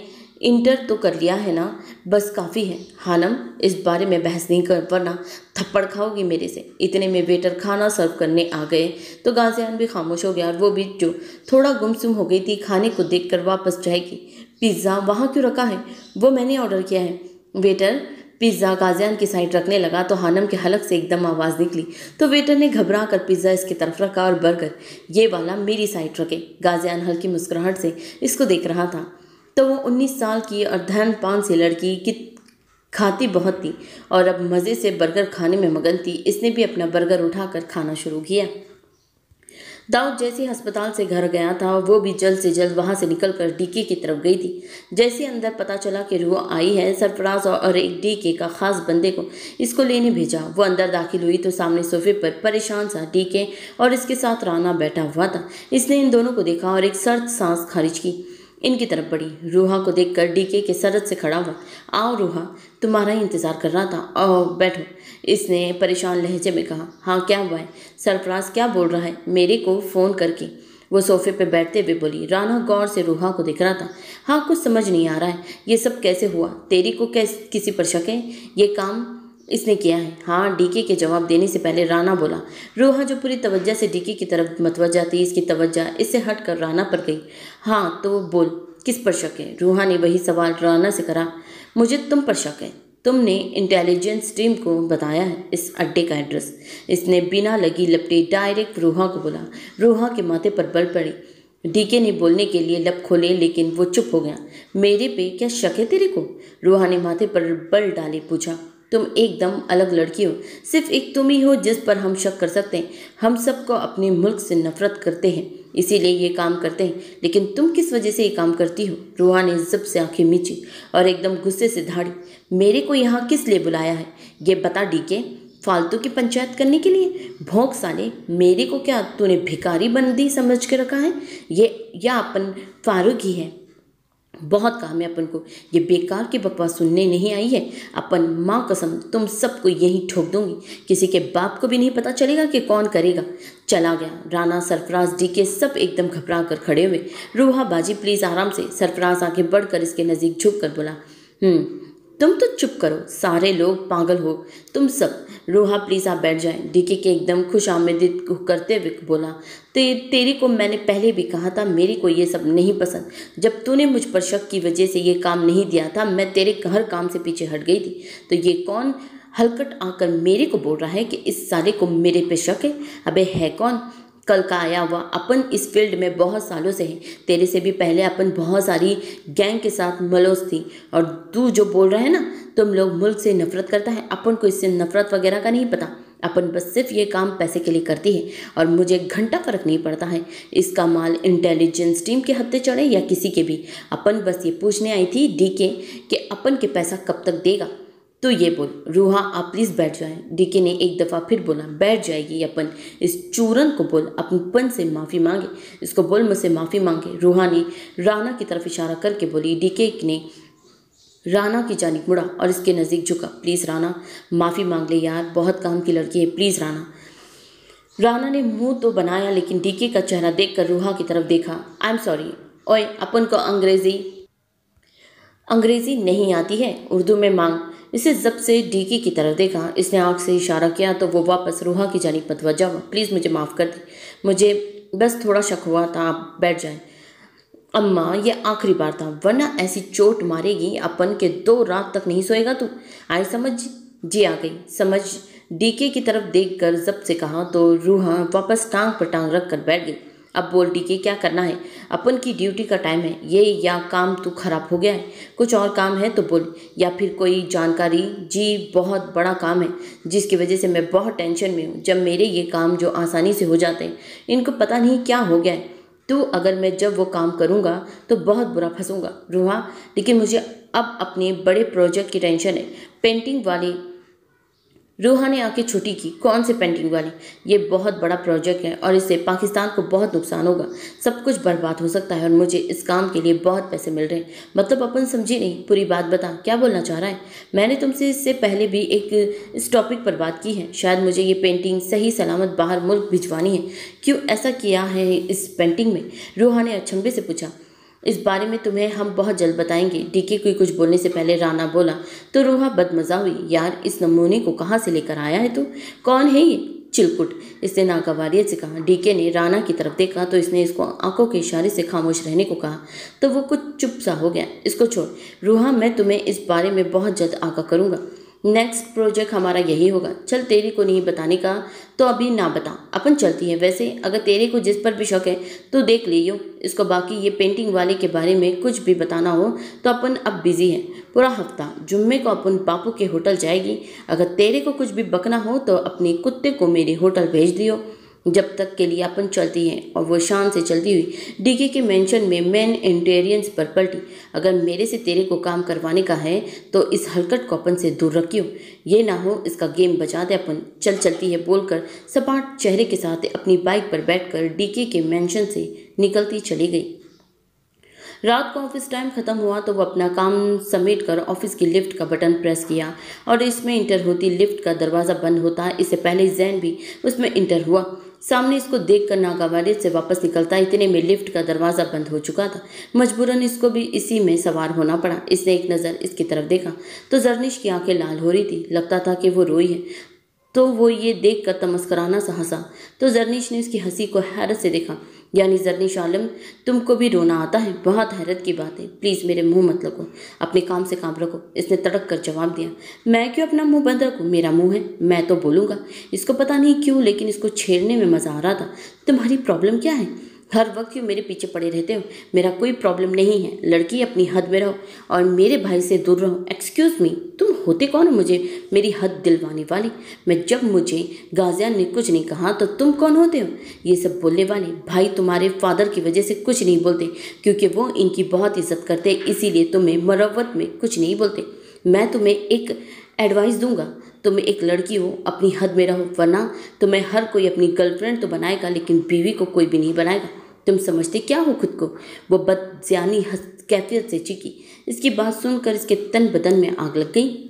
इंटर तो कर लिया है ना बस काफ़ी है हानम इस बारे में बहस नहीं कर वरना थप्पड़ खाओगी मेरे से इतने में वेटर खाना सर्व करने आ गए तो गाजियान भी खामोश हो गया और वो भी जो थोड़ा गुमसुम हो गई थी खाने को देख कर वापस जाएगी पिज़्ज़ा वहाँ क्यों रखा है वो मैंने ऑर्डर किया है वेटर पिज़्ज़ा गाजियान की साइड रखने लगा तो हानम के हलक से एकदम आवाज़ निकली तो वेटर ने घबरा कर पिज़्ज़ा इसकी तरफ रखा और बर्गर ये वाला मेरी साइड रखे गाजियान हल्की मुस्कुराहट से इसको देख रहा था तो वो 19 साल की और धन पान से लड़की की खाती बहुत थी और अब मज़े से बर्गर खाने में मगन थी इसने भी अपना बर्गर उठाकर खाना शुरू किया दाऊद जैसे अस्पताल से घर गया था वो भी जल्द से जल्द वहाँ से निकलकर डीके की तरफ गई थी जैसे अंदर पता चला कि रूह आई है सरफराज और एक डीके का ख़ास बंदे को इसको लेने भेजा वो अंदर दाखिल हुई तो सामने सोफे पर परेशान सा डीके और इसके साथ राना बैठा हुआ था इसने इन दोनों को देखा और एक सर्द सांस खारिज की इनकी तरफ बढ़ी रूहा को देखकर डीके के सरद से खड़ा हुआ आओ रूहा तुम्हारा ही इंतज़ार कर रहा था आओ बैठो इसने परेशान लहजे में कहा हाँ क्या हुआ है सरफराज क्या बोल रहा है मेरे को फ़ोन करके वो सोफे पे बैठते हुए बोली राना गौर से रूहा को देख रहा था हाँ कुछ समझ नहीं आ रहा है ये सब कैसे हुआ तेरी को कैसे किसी पर शक है ये काम इसने किया है हाँ डीके के जवाब देने से पहले राना बोला रोहा जो पूरी तवज्जा से डीके की तरफ मतवजा थी इसकी तवज्जा इससे हट कर राना पर गई हाँ तो बोल किस पर शक है रूहा ने वही सवाल राना से करा मुझे तुम पर शक है तुमने इंटेलिजेंस टीम को बताया है इस अड्डे का एड्रेस इसने बिना लगी लपटी डायरेक्ट रूहा को बोला रूहा के माथे पर बल पड़ी डीके ने बोलने के लिए लप खोले लेकिन वो चुप हो गया मेरे पे क्या शक है तेरे को रूहा ने माथे पर बल डाले पूछा तुम एकदम अलग लड़की हो सिर्फ एक तुम ही हो जिस पर हम शक कर सकते हैं हम सबको अपने मुल्क से नफरत करते हैं इसीलिए ये काम करते हैं लेकिन तुम किस वजह से ये काम करती हो रूहा ने जब से आंखें मीची और एकदम गुस्से से धाड़ी मेरे को यहाँ किस लिए बुलाया है ये बता डीके फालतू की पंचायत करने के लिए भोंक साले मेरे को क्या तूने बन बंदी समझ के रखा है ये या अपन फारूक ही है बहुत काम है अपन को ये बेकार की बकवास सुनने नहीं आई है अपन माँ कसम तुम सबको यहीं ठोक दूंगी किसी के बाप को भी नहीं पता चलेगा कि कौन करेगा चला गया राना सरफराज डी के सब एकदम घबरा कर खड़े हुए रूहा बाजी प्लीज़ आराम से सरफराज आगे बढ़कर इसके नज़दीक झुक कर बोला हम्म, तुम तो चुप करो सारे लोग पागल हो तुम सब रोहा प्लीज़ आप बैठ जाए डीके के एकदम खुश आमदी करते हुए बोला ते, तेरे को मैंने पहले भी कहा था मेरे को ये सब नहीं पसंद जब तूने मुझ पर शक की वजह से ये काम नहीं दिया था मैं तेरे हर काम से पीछे हट गई थी तो ये कौन हलकट आकर मेरे को बोल रहा है कि इस सारे को मेरे पे शक है अबे है कौन कल का आया हुआ अपन इस फील्ड में बहुत सालों से है तेरे से भी पहले अपन बहुत सारी गैंग के साथ मलोस थी और तू जो बोल रहा है ना तुम लोग मुल्क से नफरत करता है अपन को इससे नफरत वगैरह का नहीं पता अपन बस सिर्फ ये काम पैसे के लिए करती है और मुझे घंटा फ़र्क नहीं पड़ता है इसका माल इंटेलिजेंस टीम के हत्थे चढ़े या किसी के भी अपन बस ये पूछने आई थी डी के कि अपन के पैसा कब तक देगा तो ये बोल रूहा आप प्लीज़ बैठ जाए डीके ने एक दफ़ा फिर बोला बैठ जाएगी अपन इस चूरन को बोल अपनपन से माफ़ी मांगे इसको बोल मुझसे माफ़ी मांगे रूहा ने राना की तरफ इशारा करके बोली डीके ने राना की जानब मुड़ा और इसके नज़दीक झुका प्लीज़ राना माफ़ी मांग ले यार बहुत काम की लड़की है प्लीज़ राना राना ने मुंह तो बनाया लेकिन डीके का चेहरा देखकर रूहा की तरफ देखा आई एम सॉरी ओए अपन को अंग्रेज़ी अंग्रेज़ी नहीं आती है उर्दू में मांग इसे जब से डीकी की तरफ देखा इसने आँख से इशारा किया तो वो वापस रूहा की जानी मतवजा हुआ प्लीज़ मुझे माफ़ कर दी मुझे बस थोड़ा शक हुआ था आप बैठ जाएं अम्मा ये आखिरी बार था वरना ऐसी चोट मारेगी अपन के दो रात तक नहीं सोएगा तू आई समझ जी आ गई समझ डीके की तरफ देखकर जब से कहा तो रूहा वापस टांग पर टांग रख कर बैठ गई अब बोल डी के क्या करना है अपन की ड्यूटी का टाइम है ये या काम तो खराब हो गया है कुछ और काम है तो बोल या फिर कोई जानकारी जी बहुत बड़ा काम है जिसकी वजह से मैं बहुत टेंशन में हूँ जब मेरे ये काम जो आसानी से हो जाते हैं इनको पता नहीं क्या हो गया है तो अगर मैं जब वो काम करूँगा तो बहुत बुरा फंसूँगा रूहा लेकिन मुझे अब अपने बड़े प्रोजेक्ट की टेंशन है पेंटिंग वाले रूहा ने आके छुट्टी की कौन से पेंटिंग वाली ये बहुत बड़ा प्रोजेक्ट है और इससे पाकिस्तान को बहुत नुकसान होगा सब कुछ बर्बाद हो सकता है और मुझे इस काम के लिए बहुत पैसे मिल रहे हैं मतलब अपन समझी नहीं पूरी बात बता क्या बोलना चाह रहा है मैंने तुमसे इससे पहले भी एक इस टॉपिक पर बात की है शायद मुझे ये पेंटिंग सही सलामत बाहर मुल्क भिजवानी है क्यों ऐसा किया है इस पेंटिंग में रूहा ने अचंभे से पूछा इस बारे में तुम्हें हम बहुत जल्द बताएंगे डीके को कुछ बोलने से पहले राना बोला तो रूहा बदमजा हुई यार इस नमूने को कहाँ से लेकर आया है तू कौन है ये चिलकुट इसने नागवारियत से कहा डीके ने राना की तरफ देखा तो इसने इसको आंखों के इशारे से खामोश रहने को कहा तो वो कुछ चुप सा हो गया इसको छोड़ रूहा मैं तुम्हें इस बारे में बहुत जल्द आगा करूँगा नेक्स्ट प्रोजेक्ट हमारा यही होगा चल तेरे को नहीं बताने का तो अभी ना बता अपन चलती है वैसे अगर तेरे को जिस पर भी शौक है तो देख लियो इसको बाकी ये पेंटिंग वाले के बारे में कुछ भी बताना हो तो अपन अब बिज़ी हैं पूरा हफ्ता जुम्मे को अपन बापू के होटल जाएगी अगर तेरे को कुछ भी बकना हो तो अपने कुत्ते को मेरे होटल भेज दियो जब तक के लिए अपन चलती हैं और वो शान से चलती हुई डीके के मेंशन में मैन इंटेरियंस पर पलटी अगर मेरे से तेरे को काम करवाने का है तो इस हलकट को अपन से दूर रखियो ये ना हो इसका गेम बचा दे अपन चल चलती है बोलकर सपाट चेहरे के साथ अपनी बाइक पर बैठकर डीके के मेंशन से निकलती चली गई रात को ऑफिस टाइम ख़त्म हुआ तो वह अपना काम समेट कर ऑफिस की लिफ्ट का बटन प्रेस किया और इसमें इंटर होती लिफ्ट का दरवाज़ा बंद होता इससे पहले जैन भी उसमें इंटर हुआ सामने इसको देख कर नागावाले से वापस निकलता इतने में लिफ्ट का दरवाज़ा बंद हो चुका था मजबूरन इसको भी इसी में सवार होना पड़ा इसने एक नज़र इसकी तरफ देखा तो जरनिश की आंखें लाल हो रही थी लगता था कि वो रोई है तो वो ये देख कर तमस्कराना सा हंसा तो जरनीश ने उसकी हंसी को हैरत से देखा यानी जरनी शालम तुमको भी रोना आता है बहुत हैरत की बात है प्लीज़ मेरे मुंह मत लगो अपने काम से काम रखो इसने तड़क कर जवाब दिया मैं क्यों अपना मुंह बंद रखूँ मेरा मुंह है मैं तो बोलूँगा इसको पता नहीं क्यों लेकिन इसको छेड़ने में मज़ा आ रहा था तुम्हारी प्रॉब्लम क्या है हर वक्त क्यों मेरे पीछे पड़े रहते हो मेरा कोई प्रॉब्लम नहीं है लड़की अपनी हद में रहो और मेरे भाई से दूर रहो एक्सक्यूज़ मी तुम होते कौन हो मुझे मेरी हद दिलवाने वाले मैं जब मुझे गाजिया ने कुछ नहीं कहा तो तुम कौन होते हो ये सब बोलने वाले भाई तुम्हारे फादर की वजह से कुछ नहीं बोलते क्योंकि वो इनकी बहुत इज्जत करते इसीलिए तुम्हें मरवत में कुछ नहीं बोलते मैं तुम्हें एक एडवाइस दूंगा तुम एक लड़की हो अपनी हद में रहो वरना तुम्हें हर कोई अपनी गर्लफ्रेंड तो बनाएगा लेकिन बीवी को कोई भी नहीं बनाएगा तुम समझते क्या हो खुद को वो बदजानी कैफियत से चिकी इसकी बात सुनकर इसके तन बदन में आग लग गई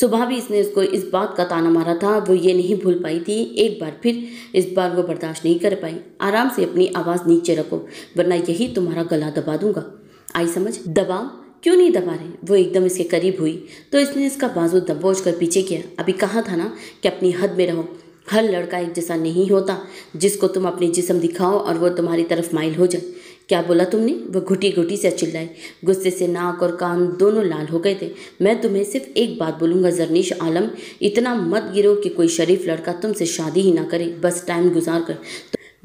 सुबह भी इसने उसको इस बात का ताना मारा था वो ये नहीं भूल पाई थी एक बार फिर इस बार वो बर्दाश्त नहीं कर पाई आराम से अपनी आवाज़ नीचे रखो वरना यही तुम्हारा गला दबा दूंगा आई समझ दबाओ क्यों नहीं दबा रहे वो एकदम इसके करीब हुई तो इसने इसका बाजू दबोच कर पीछे किया अभी कहा था ना कि अपनी हद में रहो हर लड़का एक जैसा नहीं होता जिसको तुम अपने जिसम दिखाओ और वो तुम्हारी तरफ माइल हो जाए क्या बोला तुमने वह घुटी घुटी से चिल्लाई गुस्से से नाक और कान दोनों लाल हो गए थे मैं तुम्हें सिर्फ एक बात बोलूँगा जरनीश आलम इतना मत गिरो कि कोई शरीफ लड़का तुमसे शादी ही ना करे बस टाइम गुजार कर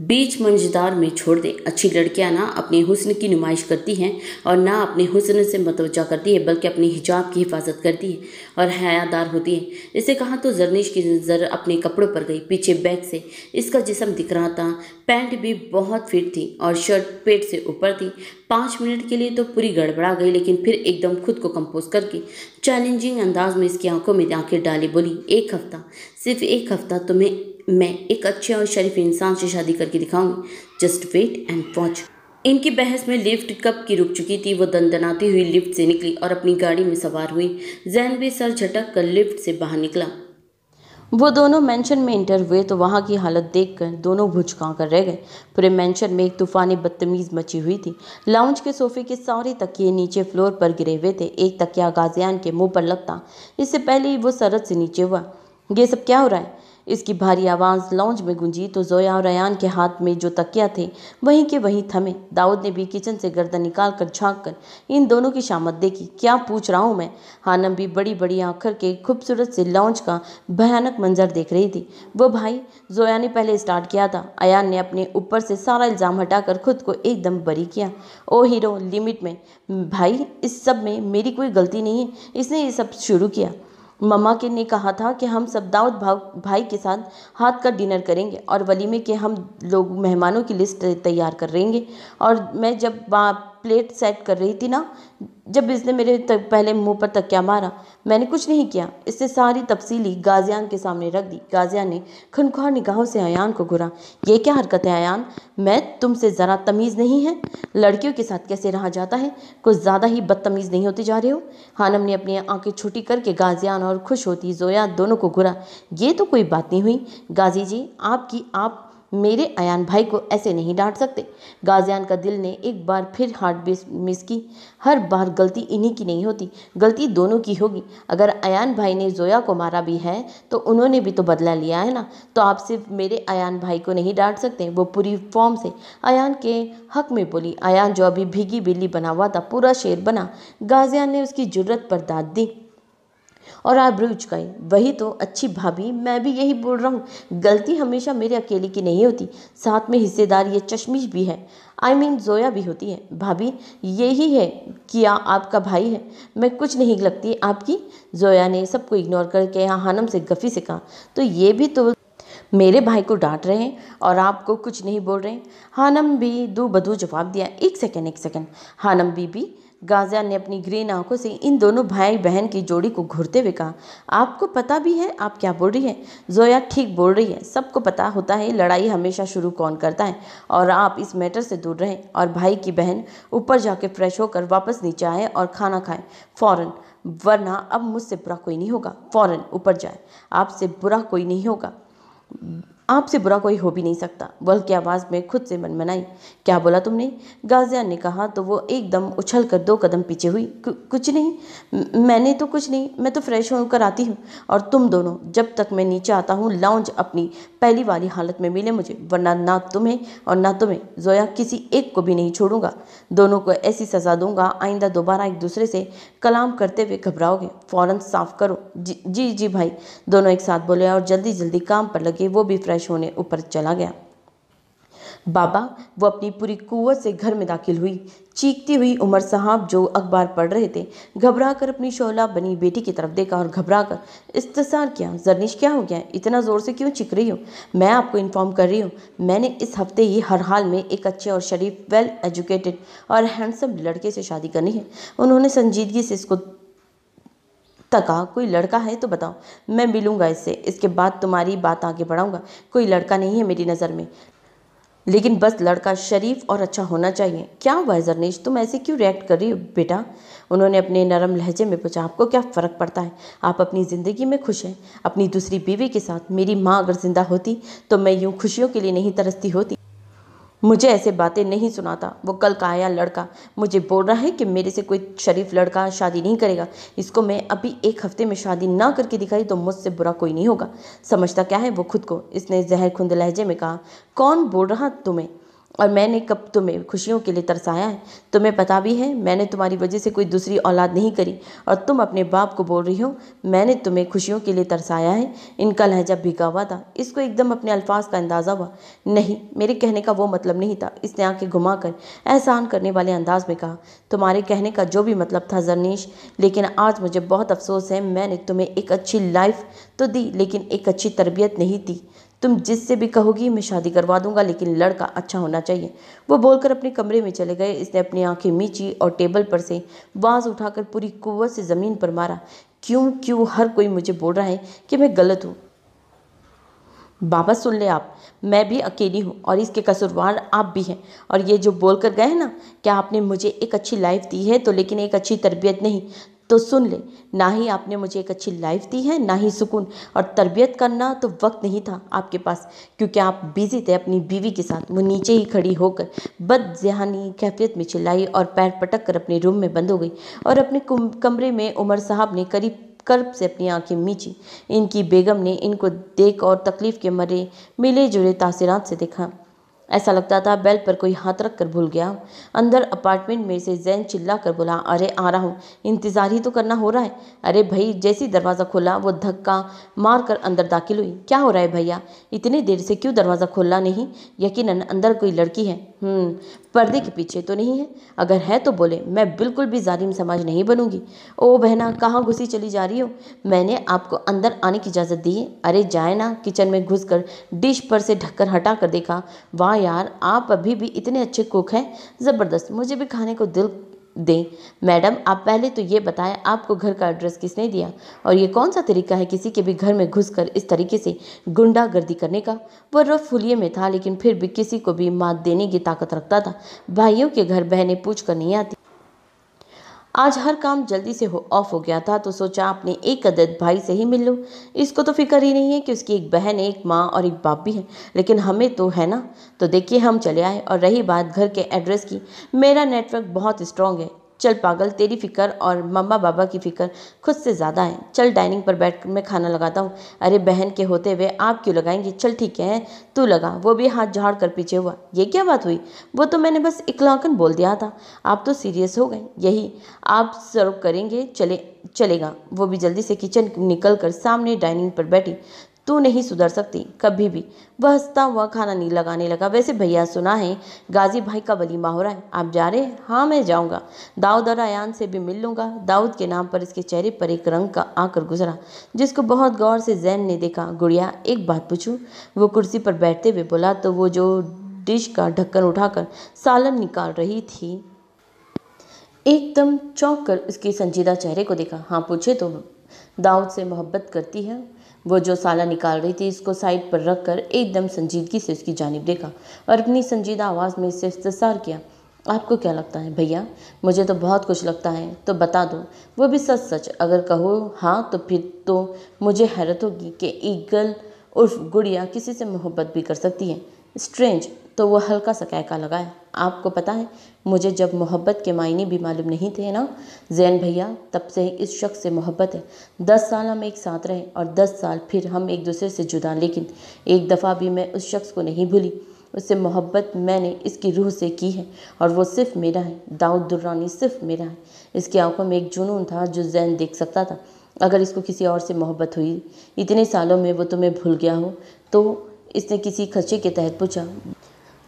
बीच मंझदार में छोड़ दें अच्छी लड़कियां ना अपने हुस्न की नुमाइश करती हैं और ना अपने हुस्न से मतवजा करती है बल्कि अपने हिजाब की हिफाजत करती है और हयादार होती है इसे कहा तो जरनीश की नज़र अपने कपड़ों पर गई पीछे बैग से इसका जिसम दिख रहा था पैंट भी बहुत फिट थी और शर्ट पेट से ऊपर थी पाँच मिनट के लिए तो पूरी गड़बड़ा गई लेकिन फिर एकदम खुद को कंपोज करके चैलेंजिंग अंदाज में इसकी आंखों में आंखें डाली बोली एक हफ्ता सिर्फ एक हफ्ता तुम्हें तो मैं एक अच्छे और शरीफ इंसान से शादी करके दिखाऊंगी जस्ट वेट एंड वॉच इनकी बहस में लिफ्ट कब की रुक चुकी थी वो दंदनाती हुई लिफ्ट से निकली और अपनी गाड़ी में सवार हुई जैन भी सर झटक कर लिफ्ट से बाहर निकला वो दोनों मेंशन में इंटर हुए तो वहाँ की हालत देखकर दोनों भुचका कर रह गए पूरे मेंशन में एक तूफानी बदतमीज़ मची हुई थी लाउंज के सोफे के सारे तकिए नीचे फ्लोर पर गिरे हुए थे एक तकिया गाजियान के मुंह पर लगता इससे पहले ही वो सरद से नीचे हुआ ये सब क्या हो रहा है इसकी भारी आवाज़ लॉन्च में गूंजी तो जोया और रयान के हाथ में जो तकिया थे वहीं के वहीं थमे दाऊद ने भी किचन से गर्दन निकाल कर झाँक कर इन दोनों की शामद देखी क्या पूछ रहा हूँ मैं हानम भी बड़ी बड़ी आखर के खूबसूरत से लॉन्च का भयानक मंजर देख रही थी वो भाई जोया ने पहले स्टार्ट किया था अयान ने अपने ऊपर से सारा इल्ज़ाम हटाकर खुद को एकदम बरी किया ओ हीरो लिमिट में भाई इस सब में मेरी कोई गलती नहीं है इसने ये सब शुरू किया मम्मा के ने कहा था कि हम सब दाऊद भाव भाई के साथ हाथ का डिनर करेंगे और वलीमे के हम लोग मेहमानों की लिस्ट तैयार करेंगे और मैं जब वहाँ प्लेट सेट कर रही थी ना जब इसने मेरे पहले मुंह पर तकिया मारा मैंने कुछ नहीं किया इसने सारी तफसीली गाजियान के सामने रख दी गाजियान ने खनखार निगाहों से अयान को घुरा ये क्या हरकत है अयान मैं तुमसे ज़रा तमीज़ नहीं है लड़कियों के साथ कैसे रहा जाता है कुछ ज़्यादा ही बदतमीज़ नहीं होते जा रहे हो हानम ने अपनी आंखें छुट्टी करके गाजियान और खुश होती जोया दोनों को घुरा ये तो कोई बात नहीं हुई गाजी जी आपकी आप मेरे अयान भाई को ऐसे नहीं डांट सकते गाजियान का दिल ने एक बार फिर हार्ट मिस की हर बार गलती इन्हीं की नहीं होती गलती दोनों की होगी अगर अयान भाई ने जोया को मारा भी है तो उन्होंने भी तो बदला लिया है ना तो आप सिर्फ मेरे अयान भाई को नहीं डांट सकते वो पूरी फॉर्म से अयान के हक में बोली अयान जो अभी भीगी बिल्ली बना हुआ था पूरा शेर बना गाजियान ने उसकी जरूरत पर दाद दी और आबरू उचकाई वही तो अच्छी भाभी मैं भी यही बोल रहा हूँ गलती हमेशा मेरे अकेले की नहीं होती साथ में हिस्सेदार ये चश्मीश भी है I I mean mean, Zoya भी होती है भाभी यही है कि आ, आपका भाई है मैं कुछ नहीं लगती आपकी जोया ने सबको इग्नोर करके हानम से गफ़ी से कहा तो ये भी तो मेरे भाई को डांट रहे हैं और आपको कुछ नहीं बोल रहे हैं हानम भी दो बदू जवाब दिया एक सेकेंड एक सेकेंड हानम बीबी गाजिया ने अपनी ग्रीन आंखों से इन दोनों भाई बहन की जोड़ी को घूरते हुए कहा आपको पता भी है आप क्या बोल रही हैं जोया ठीक बोल रही है सबको पता होता है लड़ाई हमेशा शुरू कौन करता है और आप इस मैटर से दूर रहें और भाई की बहन ऊपर जाके फ्रेश होकर वापस नीचे आए और खाना खाएं फ़ौरन वरना अब मुझसे बुरा कोई नहीं होगा फ़ौरन ऊपर जाए आपसे बुरा कोई नहीं होगा आपसे बुरा कोई हो भी नहीं सकता बल्कि की आवाज़ में खुद से मनमनाई क्या बोला तुमने गाजिया ने कहा तो वो एकदम उछल कर दो कदम पीछे हुई कुछ नहीं मैंने तो कुछ नहीं मैं तो फ्रेश होकर आती हूँ और तुम दोनों जब तक मैं नीचे आता हूँ लाउंज अपनी पहली वाली हालत में मिले मुझे वरना ना तुम्हें और ना तुम्हें जोया किसी एक को भी नहीं छोड़ूंगा दोनों को ऐसी सज़ा दूंगा आइंदा दोबारा एक दूसरे से कलाम करते हुए घबराओगे फ़ौरन साफ करो जी जी, जी भाई दोनों एक साथ बोले और जल्दी जल्दी काम पर लगे वो भी फ्रेश बारिश होने ऊपर चला गया बाबा वो अपनी पूरी कुवत से घर में दाखिल हुई चीखती हुई उमर साहब जो अखबार पढ़ रहे थे घबरा कर अपनी शोला बनी बेटी की तरफ देखा और घबरा कर इस्तार किया जरनिश क्या हो गया इतना ज़ोर से क्यों चिख रही हो मैं आपको इन्फॉर्म कर रही हूँ मैंने इस हफ्ते ही हर हाल में एक अच्छे और शरीफ वेल एजुकेटेड और हैंडसम लड़के से शादी करनी है उन्होंने संजीदगी से इसको कुत्ता कहा कोई लड़का है तो बताओ मैं मिलूंगा इससे इसके बाद तुम्हारी बात आगे बढ़ाऊंगा कोई लड़का नहीं है मेरी नज़र में लेकिन बस लड़का शरीफ और अच्छा होना चाहिए क्या हुआ है जरनीश तुम ऐसे क्यों रिएक्ट कर रही हो बेटा उन्होंने अपने नरम लहजे में पूछा आपको क्या फ़र्क पड़ता है आप अपनी ज़िंदगी में खुश हैं अपनी दूसरी बीवी के साथ मेरी माँ अगर ज़िंदा होती तो मैं यूँ खुशियों के लिए नहीं तरसती होती मुझे ऐसे बातें नहीं सुनाता वो कल का आया लड़का मुझे बोल रहा है कि मेरे से कोई शरीफ लड़का शादी नहीं करेगा इसको मैं अभी एक हफ्ते में शादी ना करके दिखाई तो मुझसे बुरा कोई नहीं होगा समझता क्या है वो खुद को इसने जहर खुंद लहजे में कहा कौन बोल रहा तुम्हें और मैंने कब तुम्हें खुशियों के लिए तरसाया है तुम्हें पता भी है मैंने तुम्हारी वजह से कोई दूसरी औलाद नहीं करी और तुम अपने बाप को बोल रही हो मैंने तुम्हें खुशियों के लिए तरसाया है इनका लहजा भीगा हुआ था इसको एकदम अपने अल्फाज का अंदाज़ा हुआ नहीं मेरे कहने का वो मतलब नहीं था इसने घुमा कर एहसान करने वाले अंदाज में कहा तुम्हारे कहने का जो भी मतलब था जरनीश लेकिन आज मुझे बहुत अफसोस है मैंने तुम्हें एक अच्छी लाइफ तो दी लेकिन एक अच्छी तरबियत नहीं दी तुम जिससे भी कहोगी मैं शादी करवा दूंगा लेकिन लड़का अच्छा होना चाहिए वो बोलकर अपने कमरे में चले गए इसने अपनी आंखें मीची और टेबल पर से बाज उठाकर पूरी कुवत से ज़मीन पर मारा क्यों क्यों हर कोई मुझे बोल रहा है कि मैं गलत हूँ बाबा सुन ले आप मैं भी अकेली हूँ और इसके कसूरवार आप भी हैं और ये जो बोलकर गए ना क्या आपने मुझे एक अच्छी लाइफ दी है तो लेकिन एक अच्छी तरबियत नहीं तो सुन ले ना ही आपने मुझे एक अच्छी लाइफ दी है ना ही सुकून और तरबियत करना तो वक्त नहीं था आपके पास क्योंकि आप बिजी थे अपनी बीवी के साथ वो नीचे ही खड़ी होकर बद जहानी कैफियत में चिल्लाई और पैर पटक कर अपने रूम में बंद हो गई और अपने कमरे में उमर साहब ने करीब कर्ब से अपनी आंखें मीची इनकी बेगम ने इनको देख और तकलीफ़ के मरे मिले जुले तासीरत से देखा ऐसा लगता था बेल पर कोई हाथ रख कर भूल गया अंदर अपार्टमेंट में से जैन चिल्ला कर बोला अरे आ रहा हूँ इंतज़ार ही तो करना हो रहा है अरे भाई जैसी दरवाज़ा खोला वो धक्का मार कर अंदर दाखिल हुई क्या हो रहा है भैया इतनी देर से क्यों दरवाज़ा खोला नहीं यकीन अंदर कोई लड़की है हम्म, पर्दे के पीछे तो नहीं है अगर है तो बोले मैं बिल्कुल भी जालिम समाज नहीं बनूंगी ओ बहना कहाँ घुसी चली जा रही हो मैंने आपको अंदर आने की इजाज़त दी है अरे जाए ना किचन में घुस कर डिश पर से ढककर हटा कर देखा वाह यार आप अभी भी इतने अच्छे कुक हैं ज़बरदस्त मुझे भी खाने को दिल दें मैडम आप पहले तो ये बताएं आपको घर का एड्रेस किसने दिया और ये कौन सा तरीका है किसी के भी घर में घुसकर इस तरीके से गुंडागर्दी करने का वह रफ फुलिए में था लेकिन फिर भी किसी को भी मात देने की ताकत रखता था भाइयों के घर बहनें पूछ कर नहीं आती आज हर काम जल्दी से हो ऑफ हो गया था तो सोचा अपने एक कदर भाई से ही मिल लूँ इसको तो फिक्र ही नहीं है कि उसकी एक बहन है एक माँ और एक बाप भी है लेकिन हमें तो है ना तो देखिए हम चले आए और रही बात घर के एड्रेस की मेरा नेटवर्क बहुत स्ट्रॉन्ग है चल पागल तेरी फ़िक्र और मम्मा बाबा की फ़िक्र खुद से ज़्यादा है चल डाइनिंग पर बैठ मैं खाना लगाता हूँ अरे बहन के होते हुए आप क्यों लगाएंगी चल ठीक है तू लगा वो भी हाथ झाड़ कर पीछे हुआ ये क्या बात हुई वो तो मैंने बस इकलाकन बोल दिया था आप तो सीरियस हो गए यही आप सर्व करेंगे चले चलेगा वो भी जल्दी से किचन निकल कर सामने डाइनिंग पर बैठी तू नहीं सुधर सकती कभी भी वह हंसता हुआ खाना नहीं लगाने लगा वैसे भैया सुना है गाजी भाई का वलीमा हो रहा है आप जा रहे हैं हाँ मैं जाऊँगा दाऊद और अयान से भी मिल लूँगा दाऊद के नाम पर इसके चेहरे पर एक रंग का आकर गुजरा जिसको बहुत गौर से जैन ने देखा गुड़िया एक बात पूछूँ वो कुर्सी पर बैठते हुए बोला तो वो जो डिश का ढक्कन उठाकर सालन निकाल रही थी एकदम चौंक कर उसके संजीदा चेहरे को देखा हाँ पूछे तो दाऊद से मोहब्बत करती है वो जो साला निकाल रही थी इसको साइड पर रख कर एकदम संजीदगी से उसकी जानब देखा और अपनी संजीदा आवाज़ में इससे इस्तेसार किया आपको क्या लगता है भैया मुझे तो बहुत कुछ लगता है तो बता दो वो भी सच सच अगर कहो हाँ तो फिर तो मुझे हैरत होगी कि ईगल उर्फ गुड़िया किसी से मोहब्बत भी कर सकती है स्ट्रेंज तो वो हल्का सा कैका लगाया आपको पता है मुझे जब मोहब्बत के मायने भी मालूम नहीं थे ना जैन भैया तब से इस शख्स से मोहब्बत है दस साल हम एक साथ रहे और दस साल फिर हम एक दूसरे से जुदा लेकिन एक दफ़ा भी मैं उस शख्स को नहीं भूली उससे मोहब्बत मैंने इसकी रूह से की है और वो सिर्फ मेरा है दाऊद दुर्रानी सिर्फ मेरा है इसकी आंखों में एक जुनून था जो जैन देख सकता था अगर इसको किसी और से मोहब्बत हुई इतने सालों में वो तुम्हें भूल गया हो तो इसने किसी खर्चे के तहत पूछा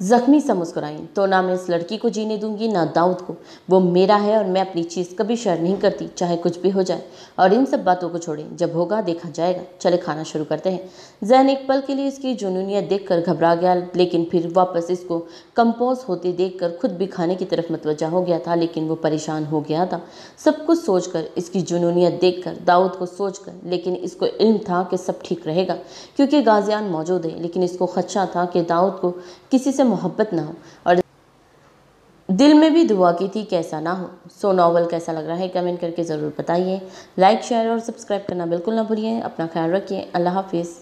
जख्मी सा मुस्कुराई तो ना मैं इस लड़की को जीने दूंगी ना दाऊद को वो मेरा है और मैं अपनी चीज़ कभी शेयर नहीं करती चाहे कुछ भी हो जाए और इन सब बातों को छोड़ें जब होगा देखा जाएगा चले खाना शुरू करते हैं जैन एक पल के लिए इसकी जुनूनियत कर घबरा गया लेकिन फिर वापस इसको कंपोज होते कर खुद भी खाने की तरफ मतवजा हो गया था लेकिन वो परेशान हो गया था सब कुछ कर इसकी जुनूनियत कर दाऊद को कर लेकिन इसको इल्म था कि सब ठीक रहेगा क्योंकि गाजियान मौजूद है लेकिन इसको खदशा था कि दाऊद को किसी से मोहब्बत ना हो और दिल में भी दुआ की थी कैसा ना हो सो नावल कैसा लग रहा है कमेंट करके ज़रूर बताइए लाइक शेयर और सब्सक्राइब करना बिल्कुल ना भूलिए अपना ख्याल रखिए अल्लाह हाफिज़